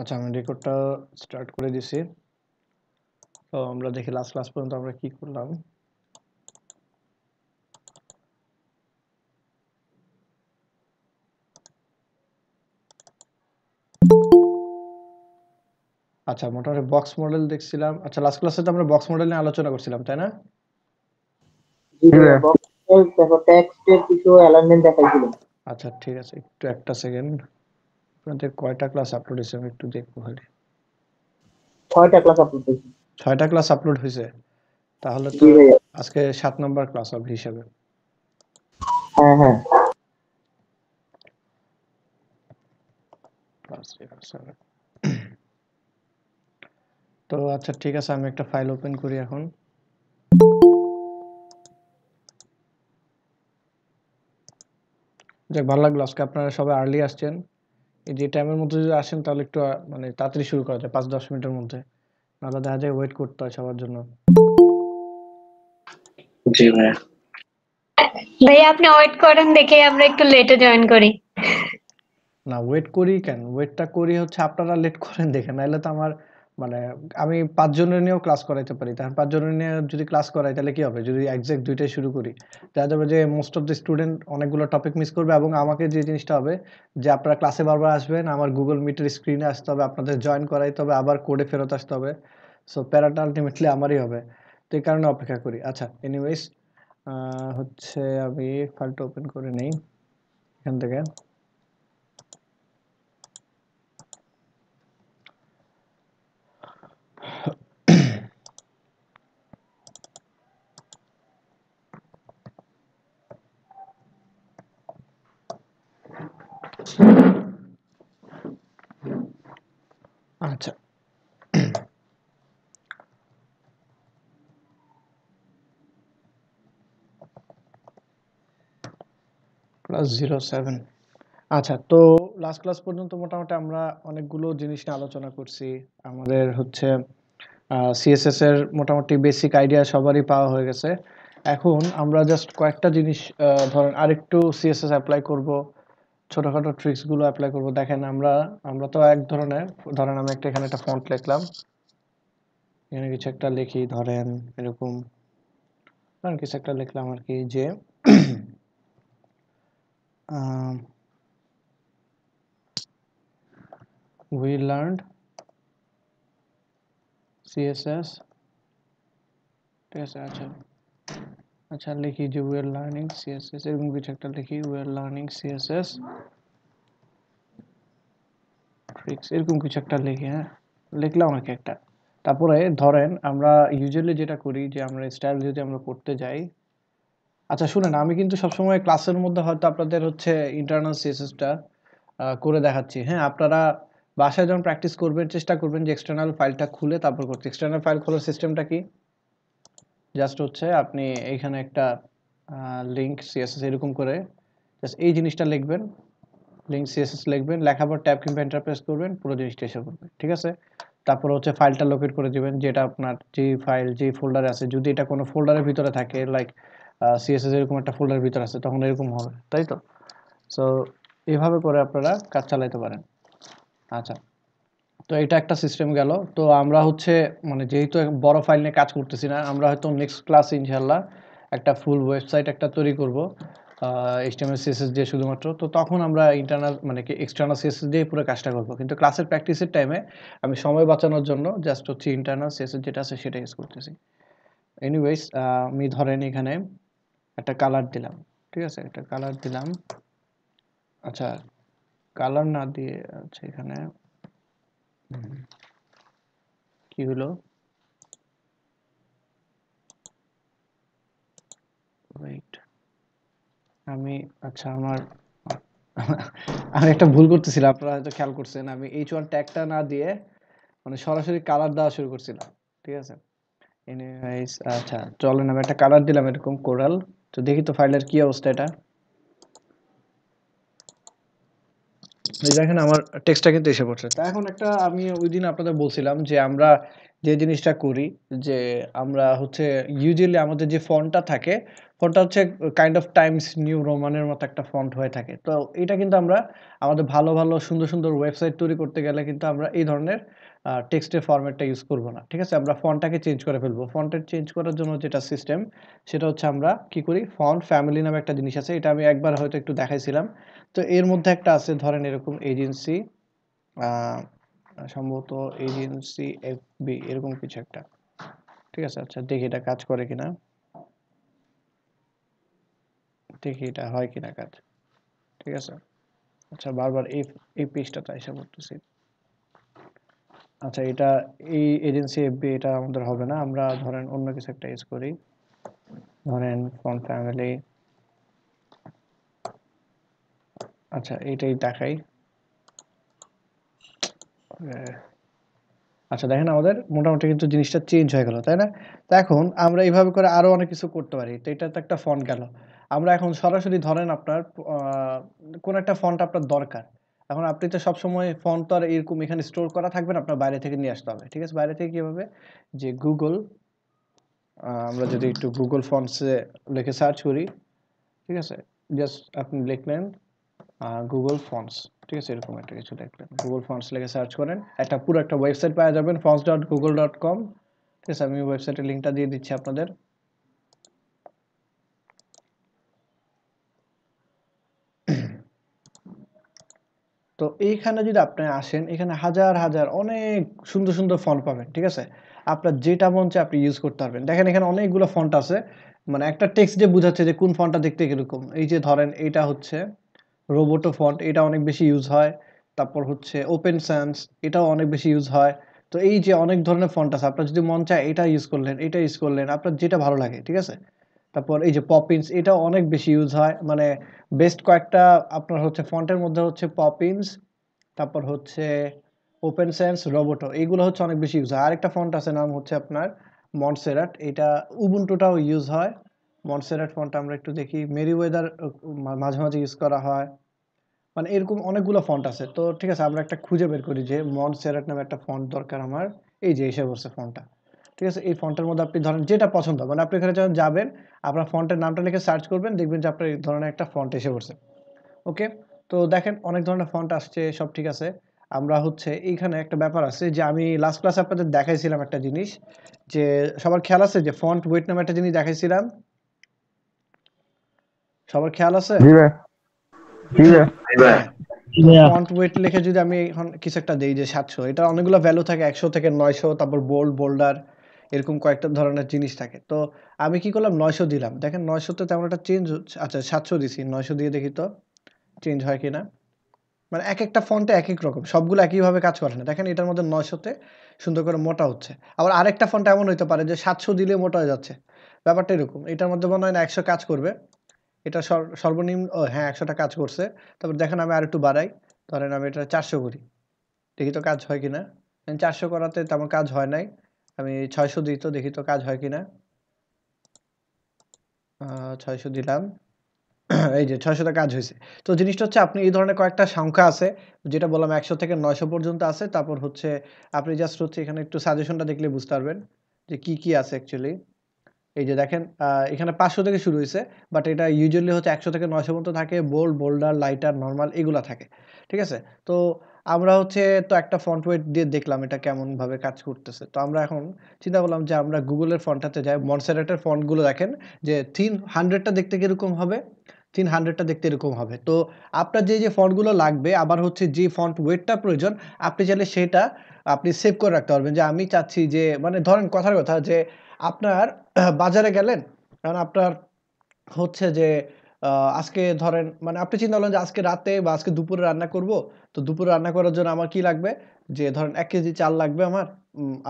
আচ্ছা আমি রেকর্ডটা স্টার্ট করে দিছি তো আমরা দেখি লাস্ট ক্লাস পর্যন্ত আমরা কি করলাম আচ্ছা মোটামুটি বক্স মডেল দেখছিলাম আচ্ছা লাস্ট ক্লাসে তো আমরা বক্স মডেল নিয়ে আলোচনা করছিলাম তাই না হ্যাঁ। আচ্ছা ঠিক আছে একটু একটা সেকেন্ড আপনাদের কয়টা ক্লাস আপলোড হয়েছে আমি একটু দেখবো খালি ছয়টা ক্লাস আপলোড হয়েছে ছয়টা ক্লাস আপলোড হয়েছে তাহলে তো আজকে সাত নম্বর ক্লাস হবে হিসাবে হ্যাঁ হ্যাঁ তো আচ্ছা ঠিক আছে আমি একটা ফাইল ওপেন করি এখন যাক ভালো লাগলো আজকে আপনারা সবাই আর্লি আসছেন যে টাইমের মধ্যে যদি আসেন তাহলে একটু মানে তাড়াতাড়ি শুরু করা যায় পাঁচ দশ মিনিটের মধ্যে নাহলে দেখা যায় ওয়েট করতে হয় সবার জন্য ভাইয়া ভাই আপনি ওয়েট করেন দেখে আমরা একটু লেটে জয়েন করি না ওয়েট করি কেন ওয়েটটা করি হচ্ছে আপনারা লেট করেন দেখে নাহলে তো আমার মানে আমি পাঁচজনের নিয়েও ক্লাস করাইতে পারি তাহলে পাঁচজনের নিয়ে যদি ক্লাস করাই তাহলে কি হবে যদি একজ্যাক্ট দুইটাই শুরু করি দেখা যাবে যে মোস্ট অফ দ্য স্টুডেন্ট অনেকগুলো টপিক মিস করবে এবং আমাকে যে জিনিসটা হবে যে আপনারা ক্লাসে বারবার আসবেন আমার গুগল মিটের স্ক্রিনে আসতে হবে আপনাদের জয়েন করাইতে হবে আবার কোডে ফেরত আসতে হবে সো প্যারাটা আলটিমেটলি আমারই হবে তো এই কারণে অপেক্ষা করি আচ্ছা এনিওয়েজ হচ্ছে আমি ফাইলটা ওপেন করে নেই এখান থেকে জিরো সেভেন আচ্ছা তো লাস্ট ক্লাস পর্যন্ত মোটামুটি আমরা অনেকগুলো জিনিস নিয়ে আলোচনা করছি আমাদের হচ্ছে সিএসএস এর মোটামুটি বেসিক আইডিয়া সবারই পাওয়া হয়ে গেছে এখন আমরা জাস্ট কয়েকটা জিনিস ধরেন আরেকটু সিএসএস অ্যাপ্লাই করব ছোটখাটো ট্রিক্সগুলো অ্যাপ্লাই করব দেখেন আমরা আমরা তো এক ধরনের ধরেন আমি একটা এখানে একটা ফন্ট লিখলাম এখানে কিছু একটা লিখি ধরেন এরকম ধরেন কিছু একটা লিখলাম আর কি যে we learned css এটা আচ্ছা আচ্ছা লিখি যে we learning css এরকম কিছু একটা লিখি we are learning css tricks এরকম কিছু একটা লিখে হ্যাঁ লিখ নাও একটা তারপর ধরেন আমরা यूजुअली যেটা করি যে আমরা স্টাইল যদি আমরা করতে যাই আচ্ছা শুনেন আমি কিন্তু সবসময় ক্লাসের মধ্যে হয়তো আপনাদের হচ্ছে ইন্টারনাল সিএসএসটা করে দেখাচ্ছি হ্যাঁ আপনারা বাসায় যখন প্র্যাকটিস করবেন চেষ্টা করবেন যে এক্সটার্নাল ফাইলটা খুলে তারপর করতে এক্সটার্নাল ফাইল খোলার সিস্টেমটা কি জাস্ট হচ্ছে আপনি এইখানে একটা লিঙ্ক সিএসএস এরকম করে জাস্ট এই জিনিসটা লিখবেন লিঙ্ক সিএসএস লিখবেন লেখার পর ট্যাব কিংবা এন্টারপ্রেস করবেন পুরো জিনিসটা এসে পড়বে ঠিক আছে তারপর হচ্ছে ফাইলটা লোকেট করে দেবেন যেটা আপনার যে ফাইল যে ফোল্ডারে আছে যদি এটা কোনো ফোল্ডারের ভিতরে থাকে লাইক সিএসএস এরকম একটা ফোল্ডারের ভিতর আছে তখন এরকম হবে তাই তো সো এইভাবে করে আপনারা কাজ চালাইতে পারেন আচ্ছা তো এটা একটা সিস্টেম গেল তো আমরা হচ্ছে মানে যেহেতু বড় ফাইল নিয়ে কাজ করতেছি না আমরা হয়তো নেক্সট ক্লাস ইনশাল্লাহ একটা ফুল ওয়েবসাইট একটা তৈরি করব এইচটিএমএল সিএসএস দিয়ে শুধুমাত্র তো তখন আমরা ইন্টারনাল মানে কি এক্সটার্নাল সিএসএস দিয়ে পুরো কাজটা করবো কিন্তু ক্লাসের প্র্যাকটিসের টাইমে আমি সময় বাঁচানোর জন্য জাস্ট হচ্ছে ইন্টারনাল সিএসএস যেটা আছে সেটা ইউজ করতেছি এনিওয়েজ আমি ধরেন এখানে একটা কালার দিলাম ঠিক আছে একটা কালার দিলাম আচ্ছা কালার না দিয়ে আচ্ছা এখানে কি হলো ওয়েট আমি আচ্ছা আমার আমি একটা ভুল করতেছিলাম আপনারা হয়তো খেয়াল করছেন আমি এইচ ওয়ান ট্যাগটা না দিয়ে মানে সরাসরি কালার দেওয়া শুরু করছিলাম ঠিক আছে আচ্ছা চলেন আমি একটা কালার দিলাম এরকম কোরাল তো দেখি তো ফাইলের কি অবস্থা এটা দেখেন আমার টেক্সটটা কিন্তু এসে পড়ছে তা এখন একটা আমি ওই দিন আপনাদের বলছিলাম যে আমরা যে জিনিসটা করি যে আমরা হচ্ছে ইউজুয়ালি আমাদের যে ফন্টটা থাকে ফন্টটা হচ্ছে কাইন্ড অফ টাইমস নিউ রোমানের মতো একটা ফন্ট হয়ে থাকে তো এটা কিন্তু আমরা আমাদের ভালো ভালো সুন্দর সুন্দর ওয়েবসাইট তৈরি করতে গেলে কিন্তু আমরা এই ধরনের টেক্সটের ফরম্যাটটা ইউজ করব না ঠিক আছে আমরা ফন্টটাকে চেঞ্জ করে ফেলবো ফন্টের চেঞ্জ করার জন্য যেটা সিস্টেম সেটা হচ্ছে আমরা কি করি ফন্ট ফ্যামিলি নামে একটা জিনিস আছে এটা আমি একবার হয়তো একটু দেখাইছিলাম তো এর মধ্যে একটা আছে ধরেন এরকম এজেন্সি সম্ভবত এজেন্সি এফবি এরকম কিছু একটা ঠিক আছে আচ্ছা দেখি এটা কাজ করে কিনা দেখি এটা হয় কিনা কাজ ঠিক আছে আচ্ছা বারবার এই এই পেজটাতে আশা করতেছি আচ্ছা এটা এই এজেন্সি এফবি এটা আমাদের হবে না আমরা ধরেন অন্য কিছু একটা ইউজ করি ধরেন ফ্রম ফ্যামিলি আচ্ছা এটাই দেখাই আচ্ছা দেখেন আমাদের মোটামুটি কিন্তু জিনিসটা চেঞ্জ হয়ে গেল তাই না তো এখন আমরা এইভাবে করে আরো অনেক কিছু করতে পারি তো এটা তো একটা ফন্ট গেল আমরা এখন সরাসরি ধরেন আপনার কোন একটা ফন্ট আপনার দরকার এখন আপনি তো সবসময় ফন্ট তো আর এরকম এখানে স্টোর করা থাকবে না আপনার বাইরে থেকে নিয়ে আসতে হবে ঠিক আছে বাইরে থেকে কীভাবে যে গুগল আমরা যদি একটু গুগল ফন্টসে লিখে সার্চ করি ঠিক আছে জাস্ট আপনি লিখলেন গুগল ফন্টস ঠিক আছে এরকম একটা কিছু লিখলেন গুগল ফন্টস লিখে সার্চ করেন একটা পুরো একটা ওয়েবসাইট পাওয়া যাবেন fonts dot Google dot com ঠিক আছে আমি ওয়েবসাইটের লিঙ্কটা দিয়ে দিচ্ছি আপনাদের তো এইখানে যদি আপনি আসেন এখানে হাজার হাজার অনেক সুন্দর সুন্দর ফন্ট পাবেন ঠিক আছে আপনার যেটা মন চায় আপনি ইউজ করতে পারবেন দেখেন এখানে অনেকগুলো ফন্ট আছে মানে একটা টেক্সট দিয়ে বোঝাচ্ছে যে কোন ফন্টটা দেখতে কীরকম এই যে ধরেন এটা হচ্ছে রোবোটো ফন্ট এটা অনেক বেশি ইউজ হয় তারপর হচ্ছে ওপেন সান্স এটাও অনেক বেশি ইউজ হয় তো এই যে অনেক ধরনের ফন্ট আছে আপনার যদি মন চায় এটা ইউজ করলেন এটা ইউজ করলেন আপনার যেটা ভালো লাগে ঠিক আছে তারপর এই যে পপিন্স এটা অনেক বেশি ইউজ হয় মানে বেস্ট কয়েকটা আপনার হচ্ছে ফন্টের মধ্যে হচ্ছে পপিন্স তারপর হচ্ছে ওপেন সেন্স রোবোটো এইগুলো হচ্ছে অনেক বেশি ইউজ হয় আরেকটা ফন্ট আছে নাম হচ্ছে আপনার মনসেরাট এটা উবুন্টুটাও ইউজ হয় মনসেরাট ফন্ট আমরা একটু দেখি মেরি ওয়েদার মাঝে মাঝে ইউজ করা হয় মানে এরকম অনেকগুলো ফন্ট আছে তো ঠিক আছে আমরা একটা খুঁজে বের করি যে মনসেরাট নামে একটা ফন্ট দরকার আমার এই যে এসে বসে ফন্টটা ঠিক আছে এই ফন্টের মধ্যে আপনি ধরেন যেটা পছন্দ মানে আপনি এখানে যখন যাবেন আপনার ফন্টের নামটা লিখে সার্চ করবেন দেখবেন যে আপনার এই ধরনের একটা ফন্ট এসে পড়ছে ওকে তো দেখেন অনেক ধরনের ফন্ট আসছে সব ঠিক আছে আমরা হচ্ছে এইখানে একটা ব্যাপার আছে যে আমি লাস্ট ক্লাসে আপনাদের দেখাইছিলাম একটা জিনিস যে সবার খেয়াল আছে যে ফন্ট ওয়েট নামে একটা জিনিস দেখাইছিলাম সবার খেয়াল আছে ফন্ট ওয়েট লিখে যদি আমি এখন কিছু একটা দেই যে সাতশো এটা অনেকগুলো ভ্যালু থাকে একশো থেকে নয়শো তারপর বোল্ড বোল্ডার এরকম কয়েকটা ধরনের জিনিস থাকে তো আমি কি করলাম নয়শো দিলাম দেখেন নয়শোতে তেমন একটা চেঞ্জ আচ্ছা সাতশো দিছি নয়শো দিয়ে দেখি তো চেঞ্জ হয় কি না মানে এক একটা ফন্টে এক এক রকম সবগুলো একইভাবে কাজ করে না দেখেন এটার মধ্যে নয়শোতে সুন্দর করে মোটা হচ্ছে আবার আরেকটা ফন্টে এমন হইতে পারে যে সাতশো দিলে মোটা হয়ে যাচ্ছে ব্যাপারটা এরকম এটার মধ্যে মনে হয় না একশো কাজ করবে এটা সর্বনিম্ন হ্যাঁ একশোটা কাজ করছে তারপর দেখেন আমি আর একটু বাড়াই ধরেন আমি এটা চারশো করি দেখি তো কাজ হয় কি না চারশো করাতে তেমন কাজ হয় নাই আমি ছয়শো দিই তো দেখি তো কাজ হয় কিনা ছয়শো দিলাম এই যে ছয়শোটা কাজ হয়েছে তো জিনিসটা হচ্ছে আপনি এই ধরনের কয়েকটা সংখ্যা আছে যেটা বললাম একশো থেকে নয়শো পর্যন্ত আছে তারপর হচ্ছে আপনি জাস্ট হচ্ছে এখানে একটু সাজেশনটা দেখলে বুঝতে পারবেন যে কি কি আছে অ্যাকচুয়ালি এই যে দেখেন এখানে পাঁচশো থেকে শুরু হয়েছে বাট এটা ইউজুয়ালি হচ্ছে একশো থেকে নয়শো পর্যন্ত থাকে বোল্ড বোল্ডার লাইটার নর্মাল এগুলা থাকে ঠিক আছে তো আমরা হচ্ছে তো একটা ফন্ট ওয়েট দিয়ে দেখলাম এটা কেমনভাবে কাজ করতেছে তো আমরা এখন চিন্তা করলাম যে আমরা গুগলের ফন্টটাতে যাই মনসেরাটের ফন্টগুলো দেখেন যে থিন হান্ড্রেডটা দেখতে কীরকম হবে থিন হান্ড্রেডটা দেখতে এরকম হবে তো আপনার যে যে ফন্টগুলো লাগবে আবার হচ্ছে যে ফন্ট ওয়েটটা প্রয়োজন আপনি চাইলে সেটা আপনি সেভ করে রাখতে পারবেন যে আমি চাচ্ছি যে মানে ধরেন কথার কথা যে আপনার বাজারে গেলেন কারণ আপনার হচ্ছে যে আজকে ধরেন মানে আপনি চিন্তা করলেন যে আজকে রাতে বা আজকে দুপুরে রান্না করব তো দুপুরে রান্না করার জন্য আমার কি লাগবে যে ধরেন এক কেজি চাল লাগবে আমার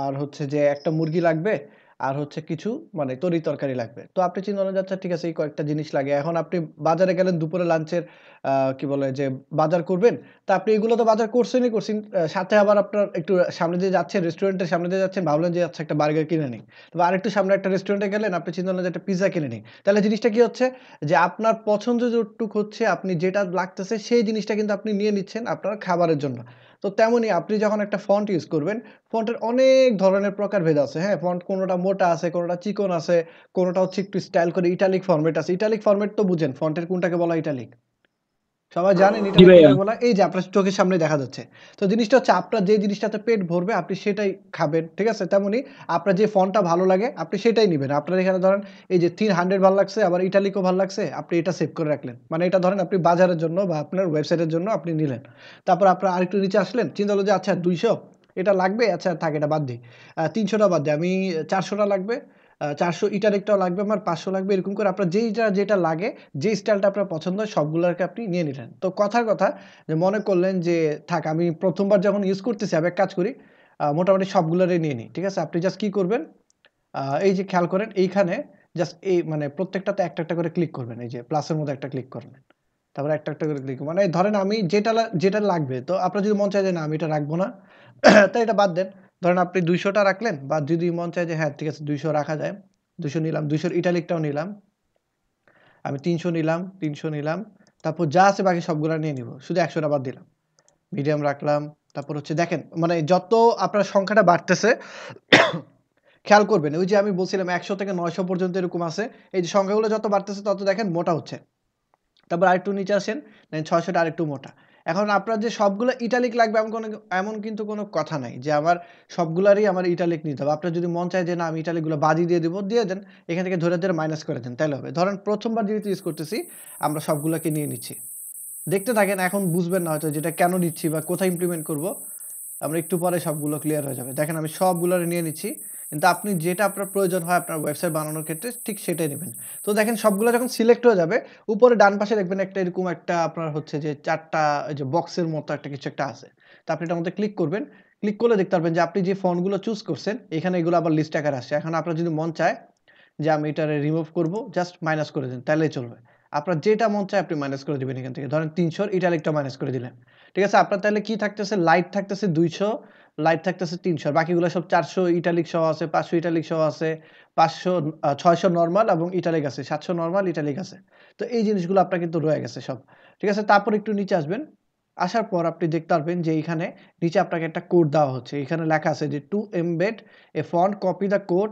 আর হচ্ছে যে একটা মুরগি লাগবে আর হচ্ছে কিছু মানে তরি তরকারি লাগবে তো আপনি চিন্তা যাচ্ছে ঠিক আছে এই কয়েকটা জিনিস লাগে এখন আপনি বাজারে গেলেন দুপুরে লাঞ্চের কি বলে যে বাজার করবেন তা আপনি এগুলো তো বাজার করছেনই করছেন সাথে আবার আপনার একটু সামনে দিয়ে যাচ্ছেন রেস্টুরেন্টের সামনে দিয়ে যাচ্ছেন ভাবলেন যে আচ্ছা একটা বার্গার কিনে নিই তবে একটু সামনে একটা রেস্টুরেন্টে গেলেন আপনি চিন্তা যে একটা পিৎজা কিনে নিই তাহলে জিনিসটা কি হচ্ছে যে আপনার পছন্দ যতটুক হচ্ছে আপনি যেটা লাগতেছে সেই জিনিসটা কিন্তু আপনি নিয়ে নিচ্ছেন আপনার খাবারের জন্য তো তেমনি আপনি যখন একটা ফন্ট ইউজ করবেন ফন্টের অনেক ধরনের প্রকারভেদ আছে হ্যাঁ ফন্ট কোনোটা মোটা আছে কোনোটা চিকন আছে কোনোটা হচ্ছে একটু স্টাইল করে ইটালিক ফর্মেট আছে ইটালিক ফর্মেট তো বুঝেন ফন্টের কোনটাকে বলা ইটালিক সবাই জানেন এটা এই যে আপনার চোখের সামনে দেখা যাচ্ছে তো জিনিসটা হচ্ছে আপনার যে জিনিসটাতে পেট ভরবে আপনি সেটাই খাবেন ঠিক আছে তেমনি আপনার যে ফোনটা ভালো লাগে আপনি সেটাই নেবেন আপনার এখানে ধরেন এই যে থ্রি হান্ড্রেড ভালো লাগছে আবার ইটালিকো ভালো লাগছে আপনি এটা সেভ করে রাখলেন মানে এটা ধরেন আপনি বাজারের জন্য বা আপনার ওয়েবসাইটের জন্য আপনি নিলেন তারপর আপনার আরেকটু নিচে আসলেন চিন্তা হলো যে আচ্ছা দুইশো এটা লাগবে আচ্ছা থাক এটা বাদ দিই তিনশোটা বাদ দিই আমি চারশোটা লাগবে চারশো ইটার একটাও লাগবে আমার পাঁচশো লাগবে এরকম করে আপনার যেইটা যেটা লাগে যে স্টাইলটা আপনার পছন্দ হয় সবগুলোকে আপনি নিয়ে নিলেন তো কথার কথা যে মনে করলেন যে থাক আমি প্রথমবার যখন ইউজ করতেছি আমি এক কাজ করি মোটামুটি সবগুলোরই নিয়ে নিই ঠিক আছে আপনি জাস্ট কী করবেন এই যে খেয়াল করেন এইখানে জাস্ট এই মানে প্রত্যেকটাতে একটা একটা করে ক্লিক করবেন এই যে প্লাসের মধ্যে একটা ক্লিক করবেন তারপরে একটা একটা করে ক্লিক মানে ধরেন আমি যেটা যেটা লাগবে তো আপনার যদি মন চায় যে না আমি এটা রাখবো না তাই এটা বাদ দেন ধরেন আপনি দুইশোটা রাখলেন বা যদি মন চায় যে হ্যাঁ ঠিক আছে দুইশো রাখা যায় দুইশো নিলাম দুইশোর ইটালিকটাও নিলাম আমি তিনশো নিলাম তিনশো নিলাম তারপর যা আছে বাকি সবগুলো নিয়ে নিব শুধু একশোটা বাদ দিলাম মিডিয়াম রাখলাম তারপর হচ্ছে দেখেন মানে যত আপনার সংখ্যাটা বাড়তেছে খেয়াল করবেন ওই যে আমি বলছিলাম একশো থেকে নয়শো পর্যন্ত এরকম আছে এই যে সংখ্যাগুলো যত বাড়তেছে তত দেখেন মোটা হচ্ছে তারপর আরেকটু নিচে আসেন দেন ছয়শোটা আরেকটু মোটা এখন আপনার যে সবগুলো ইটালিক লাগবে এমন কোনো এমন কিন্তু কোনো কথা নাই যে আমার সবগুলারই আমার ইটালিক নিতে হবে আপনার যদি মন চায় যে না আমি ইটালিকগুলো বাদি দিয়ে দেবো দিয়ে দেন এখান থেকে ধরে ধরে মাইনাস করে দেন তাহলে হবে ধরেন প্রথমবার যেহেতু ইউজ করতেছি আমরা সবগুলোকে নিয়ে নিচ্ছি দেখতে থাকেন এখন বুঝবেন না হয়তো যেটা কেন নিচ্ছি বা কোথায় ইমপ্লিমেন্ট করব আমরা একটু পরে সবগুলো ক্লিয়ার হয়ে যাবে দেখেন আমি সবগুলো নিয়ে নিচ্ছি কিন্তু আপনি যেটা আপনার প্রয়োজন হয় আপনার ওয়েবসাইট বানানোর ক্ষেত্রে ঠিক সেটাই নেবেন তো দেখেন সবগুলো যখন সিলেক্ট হয়ে যাবে উপরে ডান পাশে দেখবেন একটা এরকম একটা আপনার হচ্ছে যে চারটা যে বক্সের মতো একটা কিছু একটা আছে তা আপনি এটার মধ্যে ক্লিক করবেন ক্লিক করলে দেখতে পারবেন যে আপনি যে ফোনগুলো চুজ করছেন এখানে এগুলো আবার লিস্ট আকার আসছে এখন আপনার যদি মন চায় যে আমি এটা রিমুভ করব জাস্ট মাইনাস করে দিন তাহলেই চলবে আপনার যেটা মন চায় আপনি মাইনাস করে দেবেন এখান থেকে ধরেন তিনশোর ইটালিকটা মাইনাস করে দিলেন ঠিক আছে আপনার তাহলে কি থাকতেছে লাইট থাকতেছে দুইশো লাইট থাকতেছে তিনশো বাকিগুলো সব চারশো ইটালিক সহ আছে পাঁচশো ইটালিক সহ আছে পাঁচশো ছয়শো নর্মাল এবং ইটালিক আছে সাতশো নর্মাল ইটালিক আছে তো এই জিনিসগুলো আপনার কিন্তু রয়ে গেছে সব ঠিক আছে তারপর একটু নিচে আসবেন আসার পর আপনি দেখতে পারবেন যে এইখানে নিচে আপনাকে একটা কোড দেওয়া হচ্ছে এখানে লেখা আছে যে to embed a font copy the code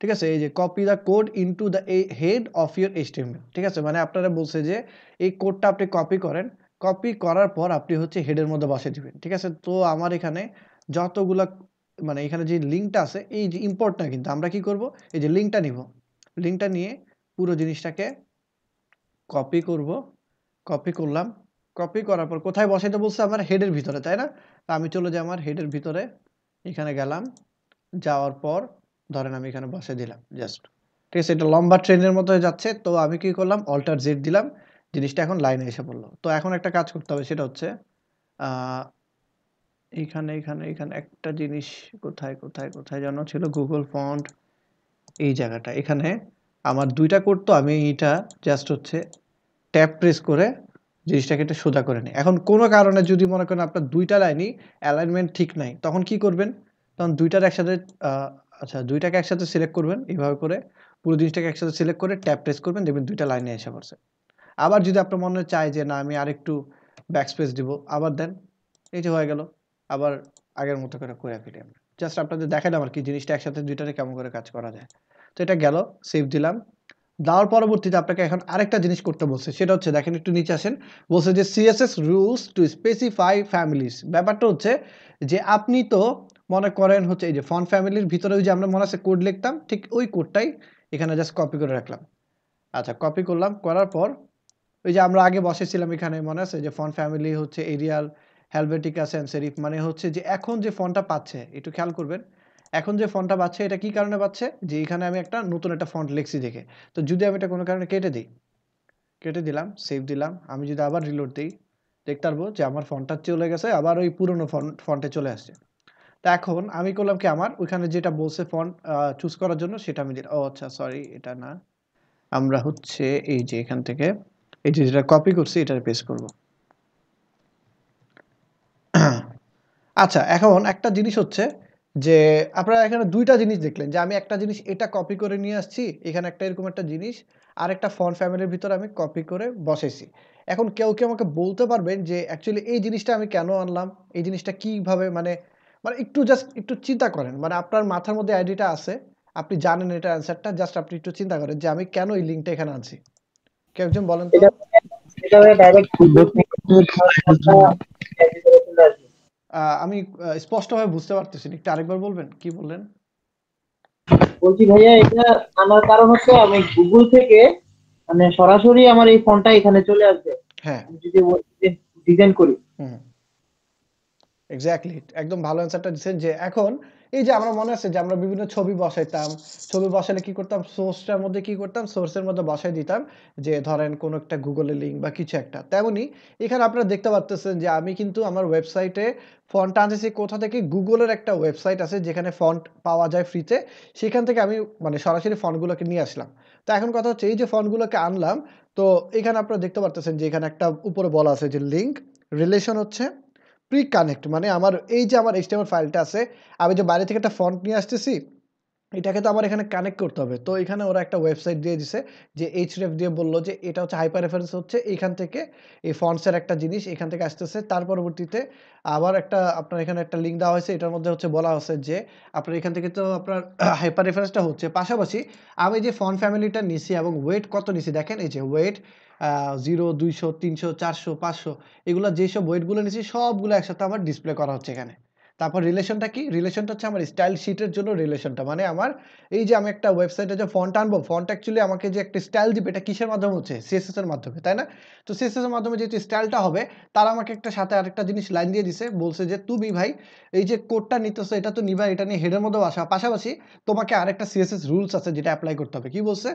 ঠিক আছে এই যে copy the code into the head of your HTML ঠিক আছে মানে আপনারা বলছে যে এই কোডটা আপনি কপি করেন কপি করার পর আপনি হচ্ছে হেডের মধ্যে বসে দিবেন ঠিক আছে তো আমার এখানে যতগুলা মানে এখানে যে লিঙ্কটা আছে এই যে ইম্পোর্ট না কিন্তু আমরা কি করব এই যে লিঙ্কটা নিব লিঙ্কটা নিয়ে পুরো জিনিসটাকে কপি করব কপি করলাম কপি করার পর কোথায় বসাইতে বলছে আমার হেডের ভিতরে তাই না আমি চলে যাই আমার হেডের ভিতরে এখানে গেলাম যাওয়ার পর ধরেন আমি এখানে বসে দিলাম জাস্ট ঠিক আছে এটা লম্বা ট্রেনের মতো যাচ্ছে তো আমি কি করলাম অল্টার জেড দিলাম জিনিসটা এখন লাইনে এসে পড়লো তো এখন একটা কাজ করতে হবে সেটা হচ্ছে এখানে এখানে এখানে একটা জিনিস কোথায় কোথায় কোথায় যেন ছিল গুগল ফন্ট এই জায়গাটা এখানে আমার দুইটা করতো আমি এটা জাস্ট হচ্ছে ট্যাপ প্রেস করে জিনিসটাকে এটা সোজা করে নিই এখন কোনো কারণে যদি মনে করেন আপনার দুইটা লাইনই অ্যালাইনমেন্ট ঠিক নাই তখন কি করবেন তখন দুইটার একসাথে আচ্ছা দুইটাকে একসাথে সিলেক্ট করবেন এইভাবে করে পুরো জিনিসটাকে একসাথে সিলেক্ট করে ট্যাপ প্রেস করবেন দেখবেন দুইটা লাইনে এসে পড়ছে আবার যদি আপনার মনে চায় যে না আমি আরেকটু ব্যাকস্পেস দিব আবার দেন এই যে হয়ে গেলো আবার আগের মতো করে কইরা ফেলি আমরা জাস্ট আপনাদের দেখালাম আর কি জিনিসটা একসাথে দুইটারে কেমন করে কাজ করা যায় তো এটা গেল সেভ দিলাম দেওয়ার পরবর্তীতে আপনাকে এখন আরেকটা জিনিস করতে বলছে সেটা হচ্ছে দেখেন একটু নিচে আসেন বলছে যে CSS rules to specify families ব্যাপারটা হচ্ছে যে আপনি তো মনে করেন হচ্ছে এই যে ফন ফ্যামিলির ভিতরে ওই যে আমরা মনে আছে কোড লিখতাম ঠিক ওই কোডটাই এখানে জাস্ট কপি করে রাখলাম আচ্ছা কপি করলাম করার পর ওই যে আমরা আগে বসেছিলাম এখানে মনে আছে যে ফন ফ্যামিলি হচ্ছে এরিয়াল হেলভেটিকা সেন্সেরিফ মানে হচ্ছে যে এখন যে ফোনটা পাচ্ছে একটু খেয়াল করবেন এখন যে ফোনটা পাচ্ছে এটা কি কারণে পাচ্ছে যে এখানে আমি একটা নতুন একটা ফন্ট লিখছি দেখে তো যদি আমি এটা কোনো কারণে কেটে দিই কেটে দিলাম সেভ দিলাম আমি যদি আবার রিলোড দিই দেখতে পারবো যে আমার ফোনটা চলে গেছে আবার ওই পুরনো ফন্ট ফন্টে চলে আসছে তো এখন আমি করলাম কি আমার ওইখানে যেটা বলছে ফন্ট চুজ করার জন্য সেটা আমি দিলাম ও আচ্ছা সরি এটা না আমরা হচ্ছে এই যে এখান থেকে এই যে যেটা কপি করছি এটা পেস্ট করবো আচ্ছা এখন একটা জিনিস হচ্ছে যে আপনারা এখানে দুইটা জিনিস দেখলেন যে আমি একটা জিনিস এটা কপি করে নিয়ে আসছি এখানে একটা এরকম একটা জিনিস আর একটা ফন ফ্যামিলির ভিতরে আমি কপি করে বসেছি এখন কেউ কেউ আমাকে বলতে পারবেন যে অ্যাকচুয়ালি এই জিনিসটা আমি কেন আনলাম এই জিনিসটা কিভাবে মানে মানে একটু জাস্ট একটু চিন্তা করেন মানে আপনার মাথার মধ্যে আইডিটা আছে আপনি জানেন এটা অ্যান্সারটা জাস্ট আপনি একটু চিন্তা করেন যে আমি কেন এই লিঙ্কটা এখানে আনছি কেউ একজন বলেন তো আমি স্পষ্টভাবে বুঝতে পারতেছি একটু আরেকবার বলবেন কি বললেন বলছি ভাইয়া এটা আনার কারণ হচ্ছে আমি গুগল থেকে মানে সরাসরি আমার এই ফোনটা এখানে চলে আসবে হ্যাঁ যদি ডিজাইন করি এক্স্যাক্টলি একদম ভালো অ্যান্সারটা দিচ্ছেন যে এখন এই যে আমার মনে আছে যে আমরা বিভিন্ন ছবি বসাইতাম ছবি বসালে কি করতাম সোর্সটার মধ্যে কি করতাম সোর্সের মধ্যে বসাই দিতাম যে ধরেন কোনো একটা গুগলের লিঙ্ক বা কিছু একটা তেমনি এখানে আপনারা দেখতে পারতেছেন যে আমি কিন্তু আমার ওয়েবসাইটে ফন্ট আনতেছি কোথা থেকে গুগলের একটা ওয়েবসাইট আছে যেখানে ফন্ট পাওয়া যায় ফ্রিতে সেখান থেকে আমি মানে সরাসরি ফন্টগুলোকে নিয়ে আসলাম তো এখন কথা হচ্ছে এই যে ফন্টগুলোকে আনলাম তো এখানে আপনারা দেখতে পারতেছেন যে এখানে একটা উপরে বলা আছে যে লিঙ্ক রিলেশন হচ্ছে প্রি কানেক্ট মানে আমার এই যে আমার এইচটিএমএল ফাইলটা আছে আমি যে বাইরে থেকে একটা ফন্ট নিয়ে আসতেছি এটাকে তো আবার এখানে কানেক্ট করতে হবে তো এখানে ওরা একটা ওয়েবসাইট দিয়ে দিছে যে এইচ রেফ দিয়ে বললো যে এটা হচ্ছে হাইপার রেফারেন্স হচ্ছে এখান থেকে এই ফন্টসের একটা জিনিস এখান থেকে আসতেছে তার পরবর্তীতে আবার একটা আপনার এখানে একটা লিঙ্ক দেওয়া হয়েছে এটার মধ্যে হচ্ছে বলা হচ্ছে যে আপনার এখান থেকে তো আপনার হাইপার রেফারেন্সটা হচ্ছে পাশাপাশি আমি যে ফন্ট ফ্যামিলিটা নিছি এবং ওয়েট কত নিছি দেখেন এই যে ওয়েট জিরো দুইশো তিনশো চারশো পাঁচশো এগুলো যেসব ওয়েটগুলো নিছি সবগুলো একসাথে আমার ডিসপ্লে করা হচ্ছে এখানে তারপর রিলেশনটা কি রিলেশনটা হচ্ছে আমার স্টাইল শিটের জন্য রিলেশনটা মানে আমার এই যে আমি একটা ওয়েবসাইটে যে ফন্ট আনবো ফন্ট অ্যাকচুয়ালি আমাকে যে একটা স্টাইল দিবে এটা কিসের মাধ্যমে হচ্ছে সিএসএস এর মাধ্যমে তাই না তো সিএসএস এর মাধ্যমে যেহেতু স্টাইলটা হবে তারা আমাকে একটা সাথে আরেকটা জিনিস লাইন দিয়ে দিছে বলছে যে তুমি ভাই এই যে কোডটা নিতেছো এটা তো নিবা এটা নিয়ে হেডের মধ্যেও আসা পাশাপাশি তোমাকে আরেকটা সিএসএস রুলস আছে যেটা অ্যাপ্লাই করতে হবে কি বলছে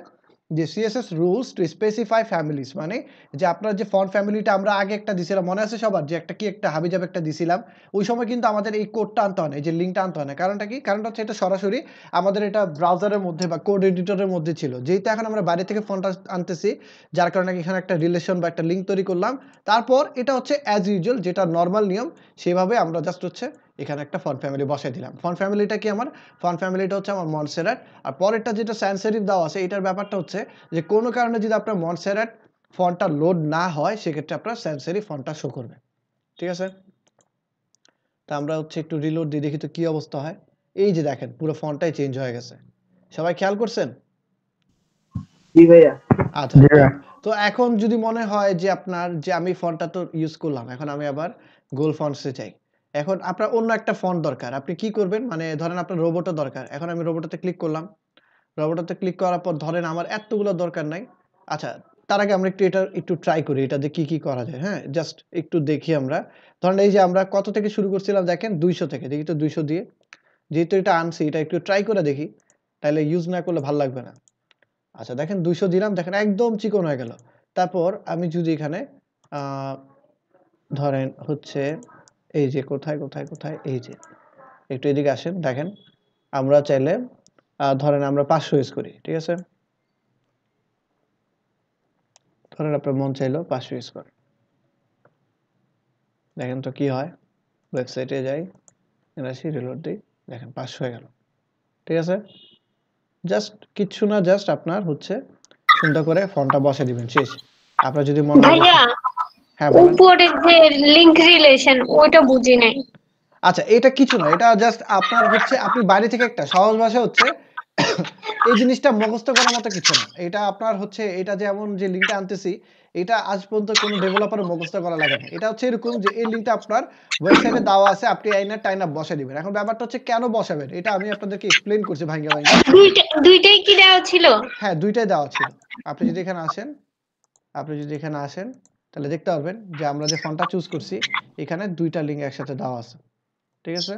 যে CSS rules to specify families মানে যে আপনার যে ফন্ট ফ্যামিলিটা আমরা আগে একটা দিছিলাম মনে আছে সবার যে একটা কি একটা হাবিজাব একটা দিছিলাম ওই সময় কিন্তু আমাদের এই কোডটা আনতে হয় না এই যে লিঙ্কটা আনতে হয় না কারণটা কি কারণটা হচ্ছে এটা সরাসরি আমাদের এটা ব্রাউজারের মধ্যে বা কোড এডিটরের মধ্যে ছিল যেহেতু এখন আমরা বাইরে থেকে ফোনটা আনতেছি যার কারণে এখানে একটা রিলেশন বা একটা লিঙ্ক তৈরি করলাম তারপর এটা হচ্ছে অ্যাজ ইউজুয়াল যেটা নর্মাল নিয়ম সেভাবে আমরা জাস্ট হচ্ছে এখানে একটা ফন ফ্যামিলি বসাই দিলাম ফন ফ্যামিলিটা কি আমার ফন ফ্যামিলিটা হচ্ছে আমার মনসেরাট আর পরেরটা যেটা স্যান্স দেওয়া আছে এটার ব্যাপারটা হচ্ছে যে কোনো কারণে যদি আপনার মনসেরাট ফন্টটা লোড না হয় সেক্ষেত্রে আপনার স্যান্স সেরিফ ফন্টটা শো করবে ঠিক আছে তা আমরা হচ্ছে একটু রিলোড দিয়ে দেখি তো কী অবস্থা হয় এই যে দেখেন পুরো ফন্টটাই চেঞ্জ হয়ে গেছে সবাই খেয়াল করছেন আচ্ছা তো এখন যদি মনে হয় যে আপনার যে আমি ফন্টটা তো ইউজ করলাম এখন আমি আবার গোল ফন্টসে চাই এখন আপনার অন্য একটা ফোন দরকার আপনি কি করবেন মানে ধরেন আপনার রোবটও দরকার এখন আমি রোবটাতে ক্লিক করলাম রোবটাতে ক্লিক করার পর ধরেন আমার এতগুলো দরকার নাই আচ্ছা তার আগে আমরা একটু এটা একটু ট্রাই করি এটা দিয়ে কী কী করা যায় হ্যাঁ জাস্ট একটু দেখি আমরা ধরেন এই যে আমরা কত থেকে শুরু করছিলাম দেখেন দুইশো থেকে দেখি তো দুইশো দিয়ে যেহেতু এটা আনছি এটা একটু ট্রাই করে দেখি তাহলে ইউজ না করলে ভাল লাগবে না আচ্ছা দেখেন দুইশো দিলাম দেখেন একদম চিকন হয়ে গেল তারপর আমি যদি এখানে ধরেন হচ্ছে এই যে কোথায় কোথায় কোথায় এই যে একটু এদিকে আসেন দেখেন আমরা চাইলে ধরেন আমরা পাঁচশো ইউজ করি ঠিক আছে ধরেন আপনার মন চাইলো পাঁচশো ইউজ করেন দেখেন তো কি হয় ওয়েবসাইটে যাই আসি রিলোড দিই দেখেন পাঁচশো হয়ে গেল ঠিক আছে জাস্ট কিচ্ছু না জাস্ট আপনার হচ্ছে সুন্দর করে ফোনটা বসে দিবেন শেষ আপনার যদি মনে হয় হ্যাঁ, উপরের যে লিংক রিলেশন ওইটা বুঝি নাই আচ্ছা এটা কিছু না এটা জাস্ট আপনার হচ্ছে আপনি বাইরে থেকে একটা সহজ ভাষা হচ্ছে এই জিনিসটা মুখস্থ করার মতো কিছু না এটা আপনার হচ্ছে এটা যেমন যে আনতেছি এটা আজ পর্যন্ত কোনো মুখস্থ করা লাগে না এটা হচ্ছে এরকম যে এই আপনার ওয়েবসাইটে দেওয়া আছে আপনি টাইনা বসে দিবেন এখন ব্যাপারটা হচ্ছে কেন বসাবেন এটা আমি আপনাদেরকে এক্সপ্লেইন করছি ভাঙ্গা ভাঙ্গা দুইটাই কি দেওয়া ছিল হ্যাঁ দুইটাই দেওয়া ছিল আপনি যদি এখানে আসেন আপনি যদি এখানে আসেন তাহলে দেখতে পারবেন যে আমরা যে ফন্টটা চুজ করছি এখানে দুইটা লিংক একসাথে দেওয়া আছে ঠিক আছে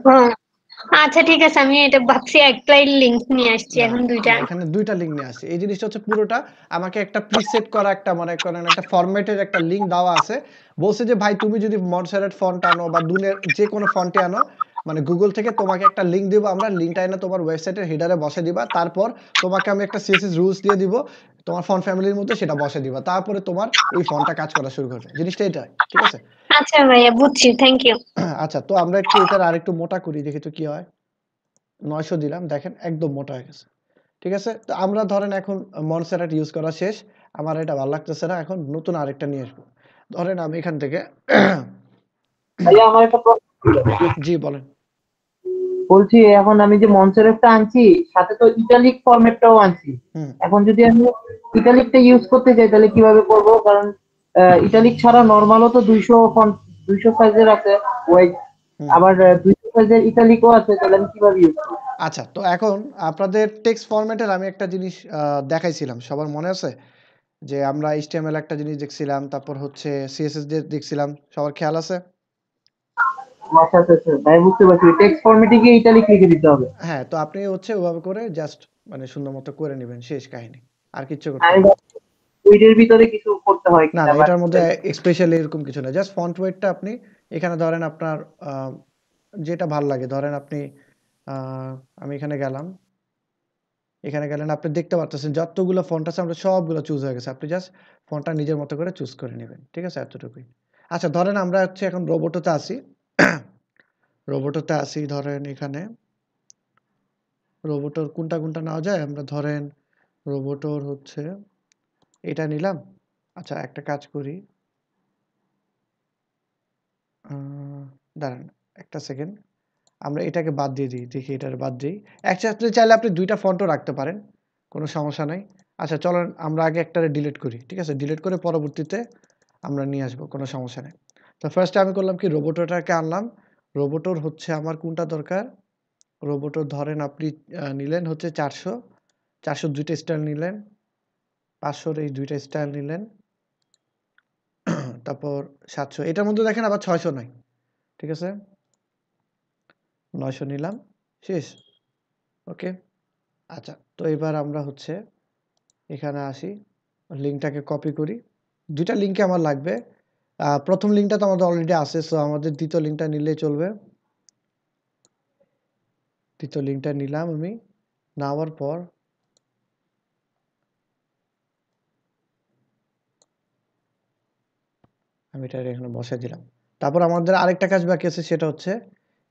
আচ্ছা ঠিক আছে আমি এটা ভাবছি একটাই লিংক নিয়ে আসছি হ্যাঁ, এখন দুইটা হ্যাঁ, এখানে দুইটা লিংক নিয়ে আসছি এই জিনিসটা হচ্ছে পুরোটা আমাকে একটা প্রিসেট করা একটা মনে করেন একটা ফরম্যাটের একটা লিংক দেওয়া আছে বলছে যে ভাই তুমি যদি মনসারেট ফন্ট আনো বা দুনের যে কোনো ফন্টে আনো মানে গুগল থেকে তোমাকে একটা লিংক দিব আমরা লিংকটা এনে তোমার ওয়েবসাইটের হেডারে বসে দিবা তারপর তোমাকে আমি একটা সিএসএস রুলস দিয়ে দিব তোমার ফন্ট ফ্যামিলির মধ্যে সেটা বসে দিবা তারপরে তোমার এই ফোনটা কাজ করা শুরু করবে জিনিসটা এটা ঠিক আছে আচ্ছা ভাইয়া বুঝছি থ্যাংক ইউ আচ্ছা তো আমরা একটু এটার আরেকটু মোটা করি দেখি তো কি হয় 900 দিলাম দেখেন একদম মোটা হয়ে গেছে ঠিক আছে তো আমরা ধরেন এখন মনসেরাট ইউজ করা শেষ আমার এটা ভালো লাগতেছে না এখন নতুন আরেকটা নিয়ে আসবো ধরেন আমি এখান থেকে ভাইয়া আমার একটা প্রশ্ন জি বলেন বলছি এখন আমি যে একটা আনছি সাথে তো ইটালিক ফরম্যাটটাও আনছি এখন যদি আমি ইটালিকটা ইউজ করতে চাই তাহলে কিভাবে করব কারণ ইটালিক ছাড়া নর্মালও তো দুইশো দুইশো সাইজের আছে ওয়াইড আবার দুইশো সাইজের ইটালিকও আছে তাহলে আমি কিভাবে ইউজ করব আচ্ছা তো এখন আপনাদের টেক্সট ফরম্যাটের আমি একটা জিনিস দেখাইছিলাম সবার মনে আছে যে আমরা এইচটিএমএল একটা জিনিস দেখছিলাম তারপর হচ্ছে সিএসএস দেখছিলাম সবার খেয়াল আছে আচ্ছা আচ্ছা বুঝতে পারছি টেক্সট ফরম্যাটে গিয়ে ইটালিক লিখে দিতে হবে হ্যাঁ তো আপনি হচ্ছে ওভাবে করে জাস্ট মানে সুন্দর মতো করে নেবেন শেষ কাহিনী আর করতে উইডের ভিতরে কিছু করতে হয় না এটার মধ্যে এরকম কিছু না জাস্ট ফন্ট ওয়েটটা আপনি এখানে ধরেন আপনার যেটা ভাল লাগে ধরেন আপনি আমি এখানে গেলাম এখানে গেলেন আপনি দেখতে পারতেছেন যতগুলো ফন্ট আছে আমরা সবগুলো চুজ হয়ে গেছে আপনি জাস্ট ফন্টটা নিজের মতো করে চুজ করে নেবেন ঠিক আছে এতটুকুই আচ্ছা ধরেন আমরা হচ্ছে এখন রোবটোতে আসি রোবটোতে আসি ধরেন এখানে রোবটোর কোনটা কোনটা নেওয়া যায় আমরা ধরেন রোবটোর হচ্ছে এটা নিলাম আচ্ছা একটা কাজ করি দাঁড়ান একটা সেকেন্ড আমরা এটাকে বাদ দিয়ে দিই দেখি এটার বাদ দিই একসাথে চাইলে আপনি দুইটা ফন্টও রাখতে পারেন কোনো সমস্যা নাই আচ্ছা চলেন আমরা আগে একটা ডিলিট করি ঠিক আছে ডিলিট করে পরবর্তীতে আমরা নিয়ে আসবো কোনো সমস্যা নেই তো ফার্স্টে আমি করলাম কি রোবোটোটাকে আনলাম রোবোটোর হচ্ছে আমার কোনটা দরকার রোবোটোর ধরেন আপনি নিলেন হচ্ছে চারশো চারশো দুইটা স্টাইল নিলেন পাঁচশোর এই দুইটা স্টাইল নিলেন তারপর সাতশো এটার মধ্যে দেখেন আবার ছয়শো নাই ঠিক আছে নয়শো নিলাম শেষ ওকে আচ্ছা তো এবার আমরা হচ্ছে এখানে আসি লিঙ্কটাকে কপি করি দুইটা লিঙ্কে আমার লাগবে প্রথম লিঙ্কটা তো আমাদের অলরেডি আছে সো আমাদের দ্বিতীয় লিঙ্কটা নিলে চলবে দ্বিতীয় লিঙ্কটা নিলাম আমি নেওয়ার পর আমি এটা এখানে বসে দিলাম তারপর আমাদের আরেকটা কাজ বাকি আছে সেটা হচ্ছে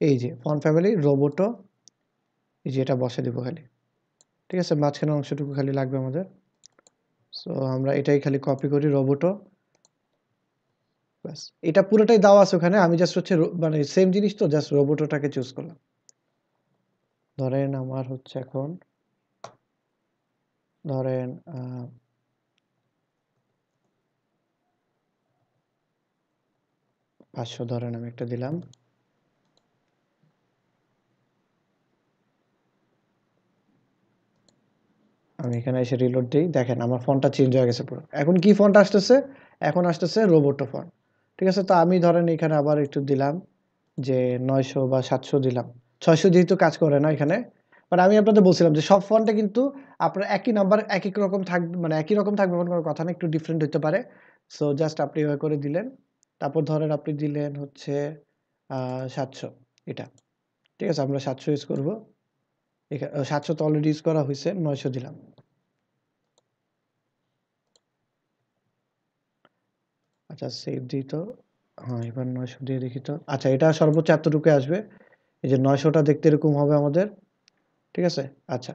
এই যে ফন ফ্যামিলি রোবোটো এই যে এটা বসে দেবো খালি ঠিক আছে মাঝখানে অংশটুকু খালি লাগবে আমাদের সো আমরা এটাই খালি কপি করি রোবোটো ব্যাস এটা পুরোটাই দাও আছে ওখানে আমি জাস্ট হচ্ছে মানে সেম জিনিস তো জাস্ট রোবোটোটাকে চুজ করলাম ধরেন আমার হচ্ছে এখন ধরেন পাঁচশো ধরেন আমি একটা দিলাম আমি এখানে এসে রিলোড দিই দেখেন আমার ফোনটা চেঞ্জ হয়ে গেছে পুরো এখন কি ফোনটা আসতেছে এখন আসতেছে রোবোটো ফোন ঠিক আছে তো আমি ধরেন এখানে আবার একটু দিলাম যে নয়শো বা সাতশো দিলাম ছয়শো যেহেতু কাজ করে না এখানে মানে আমি আপনাদের বলছিলাম যে সব ফোনটা কিন্তু আপনার একই নাম্বার এক এক রকম থাকবে মানে একই রকম থাকবে এমন কোনো কথা না একটু ডিফারেন্ট হতে পারে সো জাস্ট আপনি এভাবে করে দিলেন তারপর ধরেন আপনি দিলেন হচ্ছে সাতশো এটা ঠিক আছে আমরা সাতশো ইউজ করবো এখানে সাতশো তো অলরেডি ইউজ করা হয়েছে নয়শো দিলাম আচ্ছা সেভ দিই তো হ্যাঁ এবার নয়শো দিয়ে দেখি তো আচ্ছা এটা সর্বোচ্চ এতটুকু আসবে এই যে নয়শোটা দেখতে এরকম হবে আমাদের ঠিক আছে আচ্ছা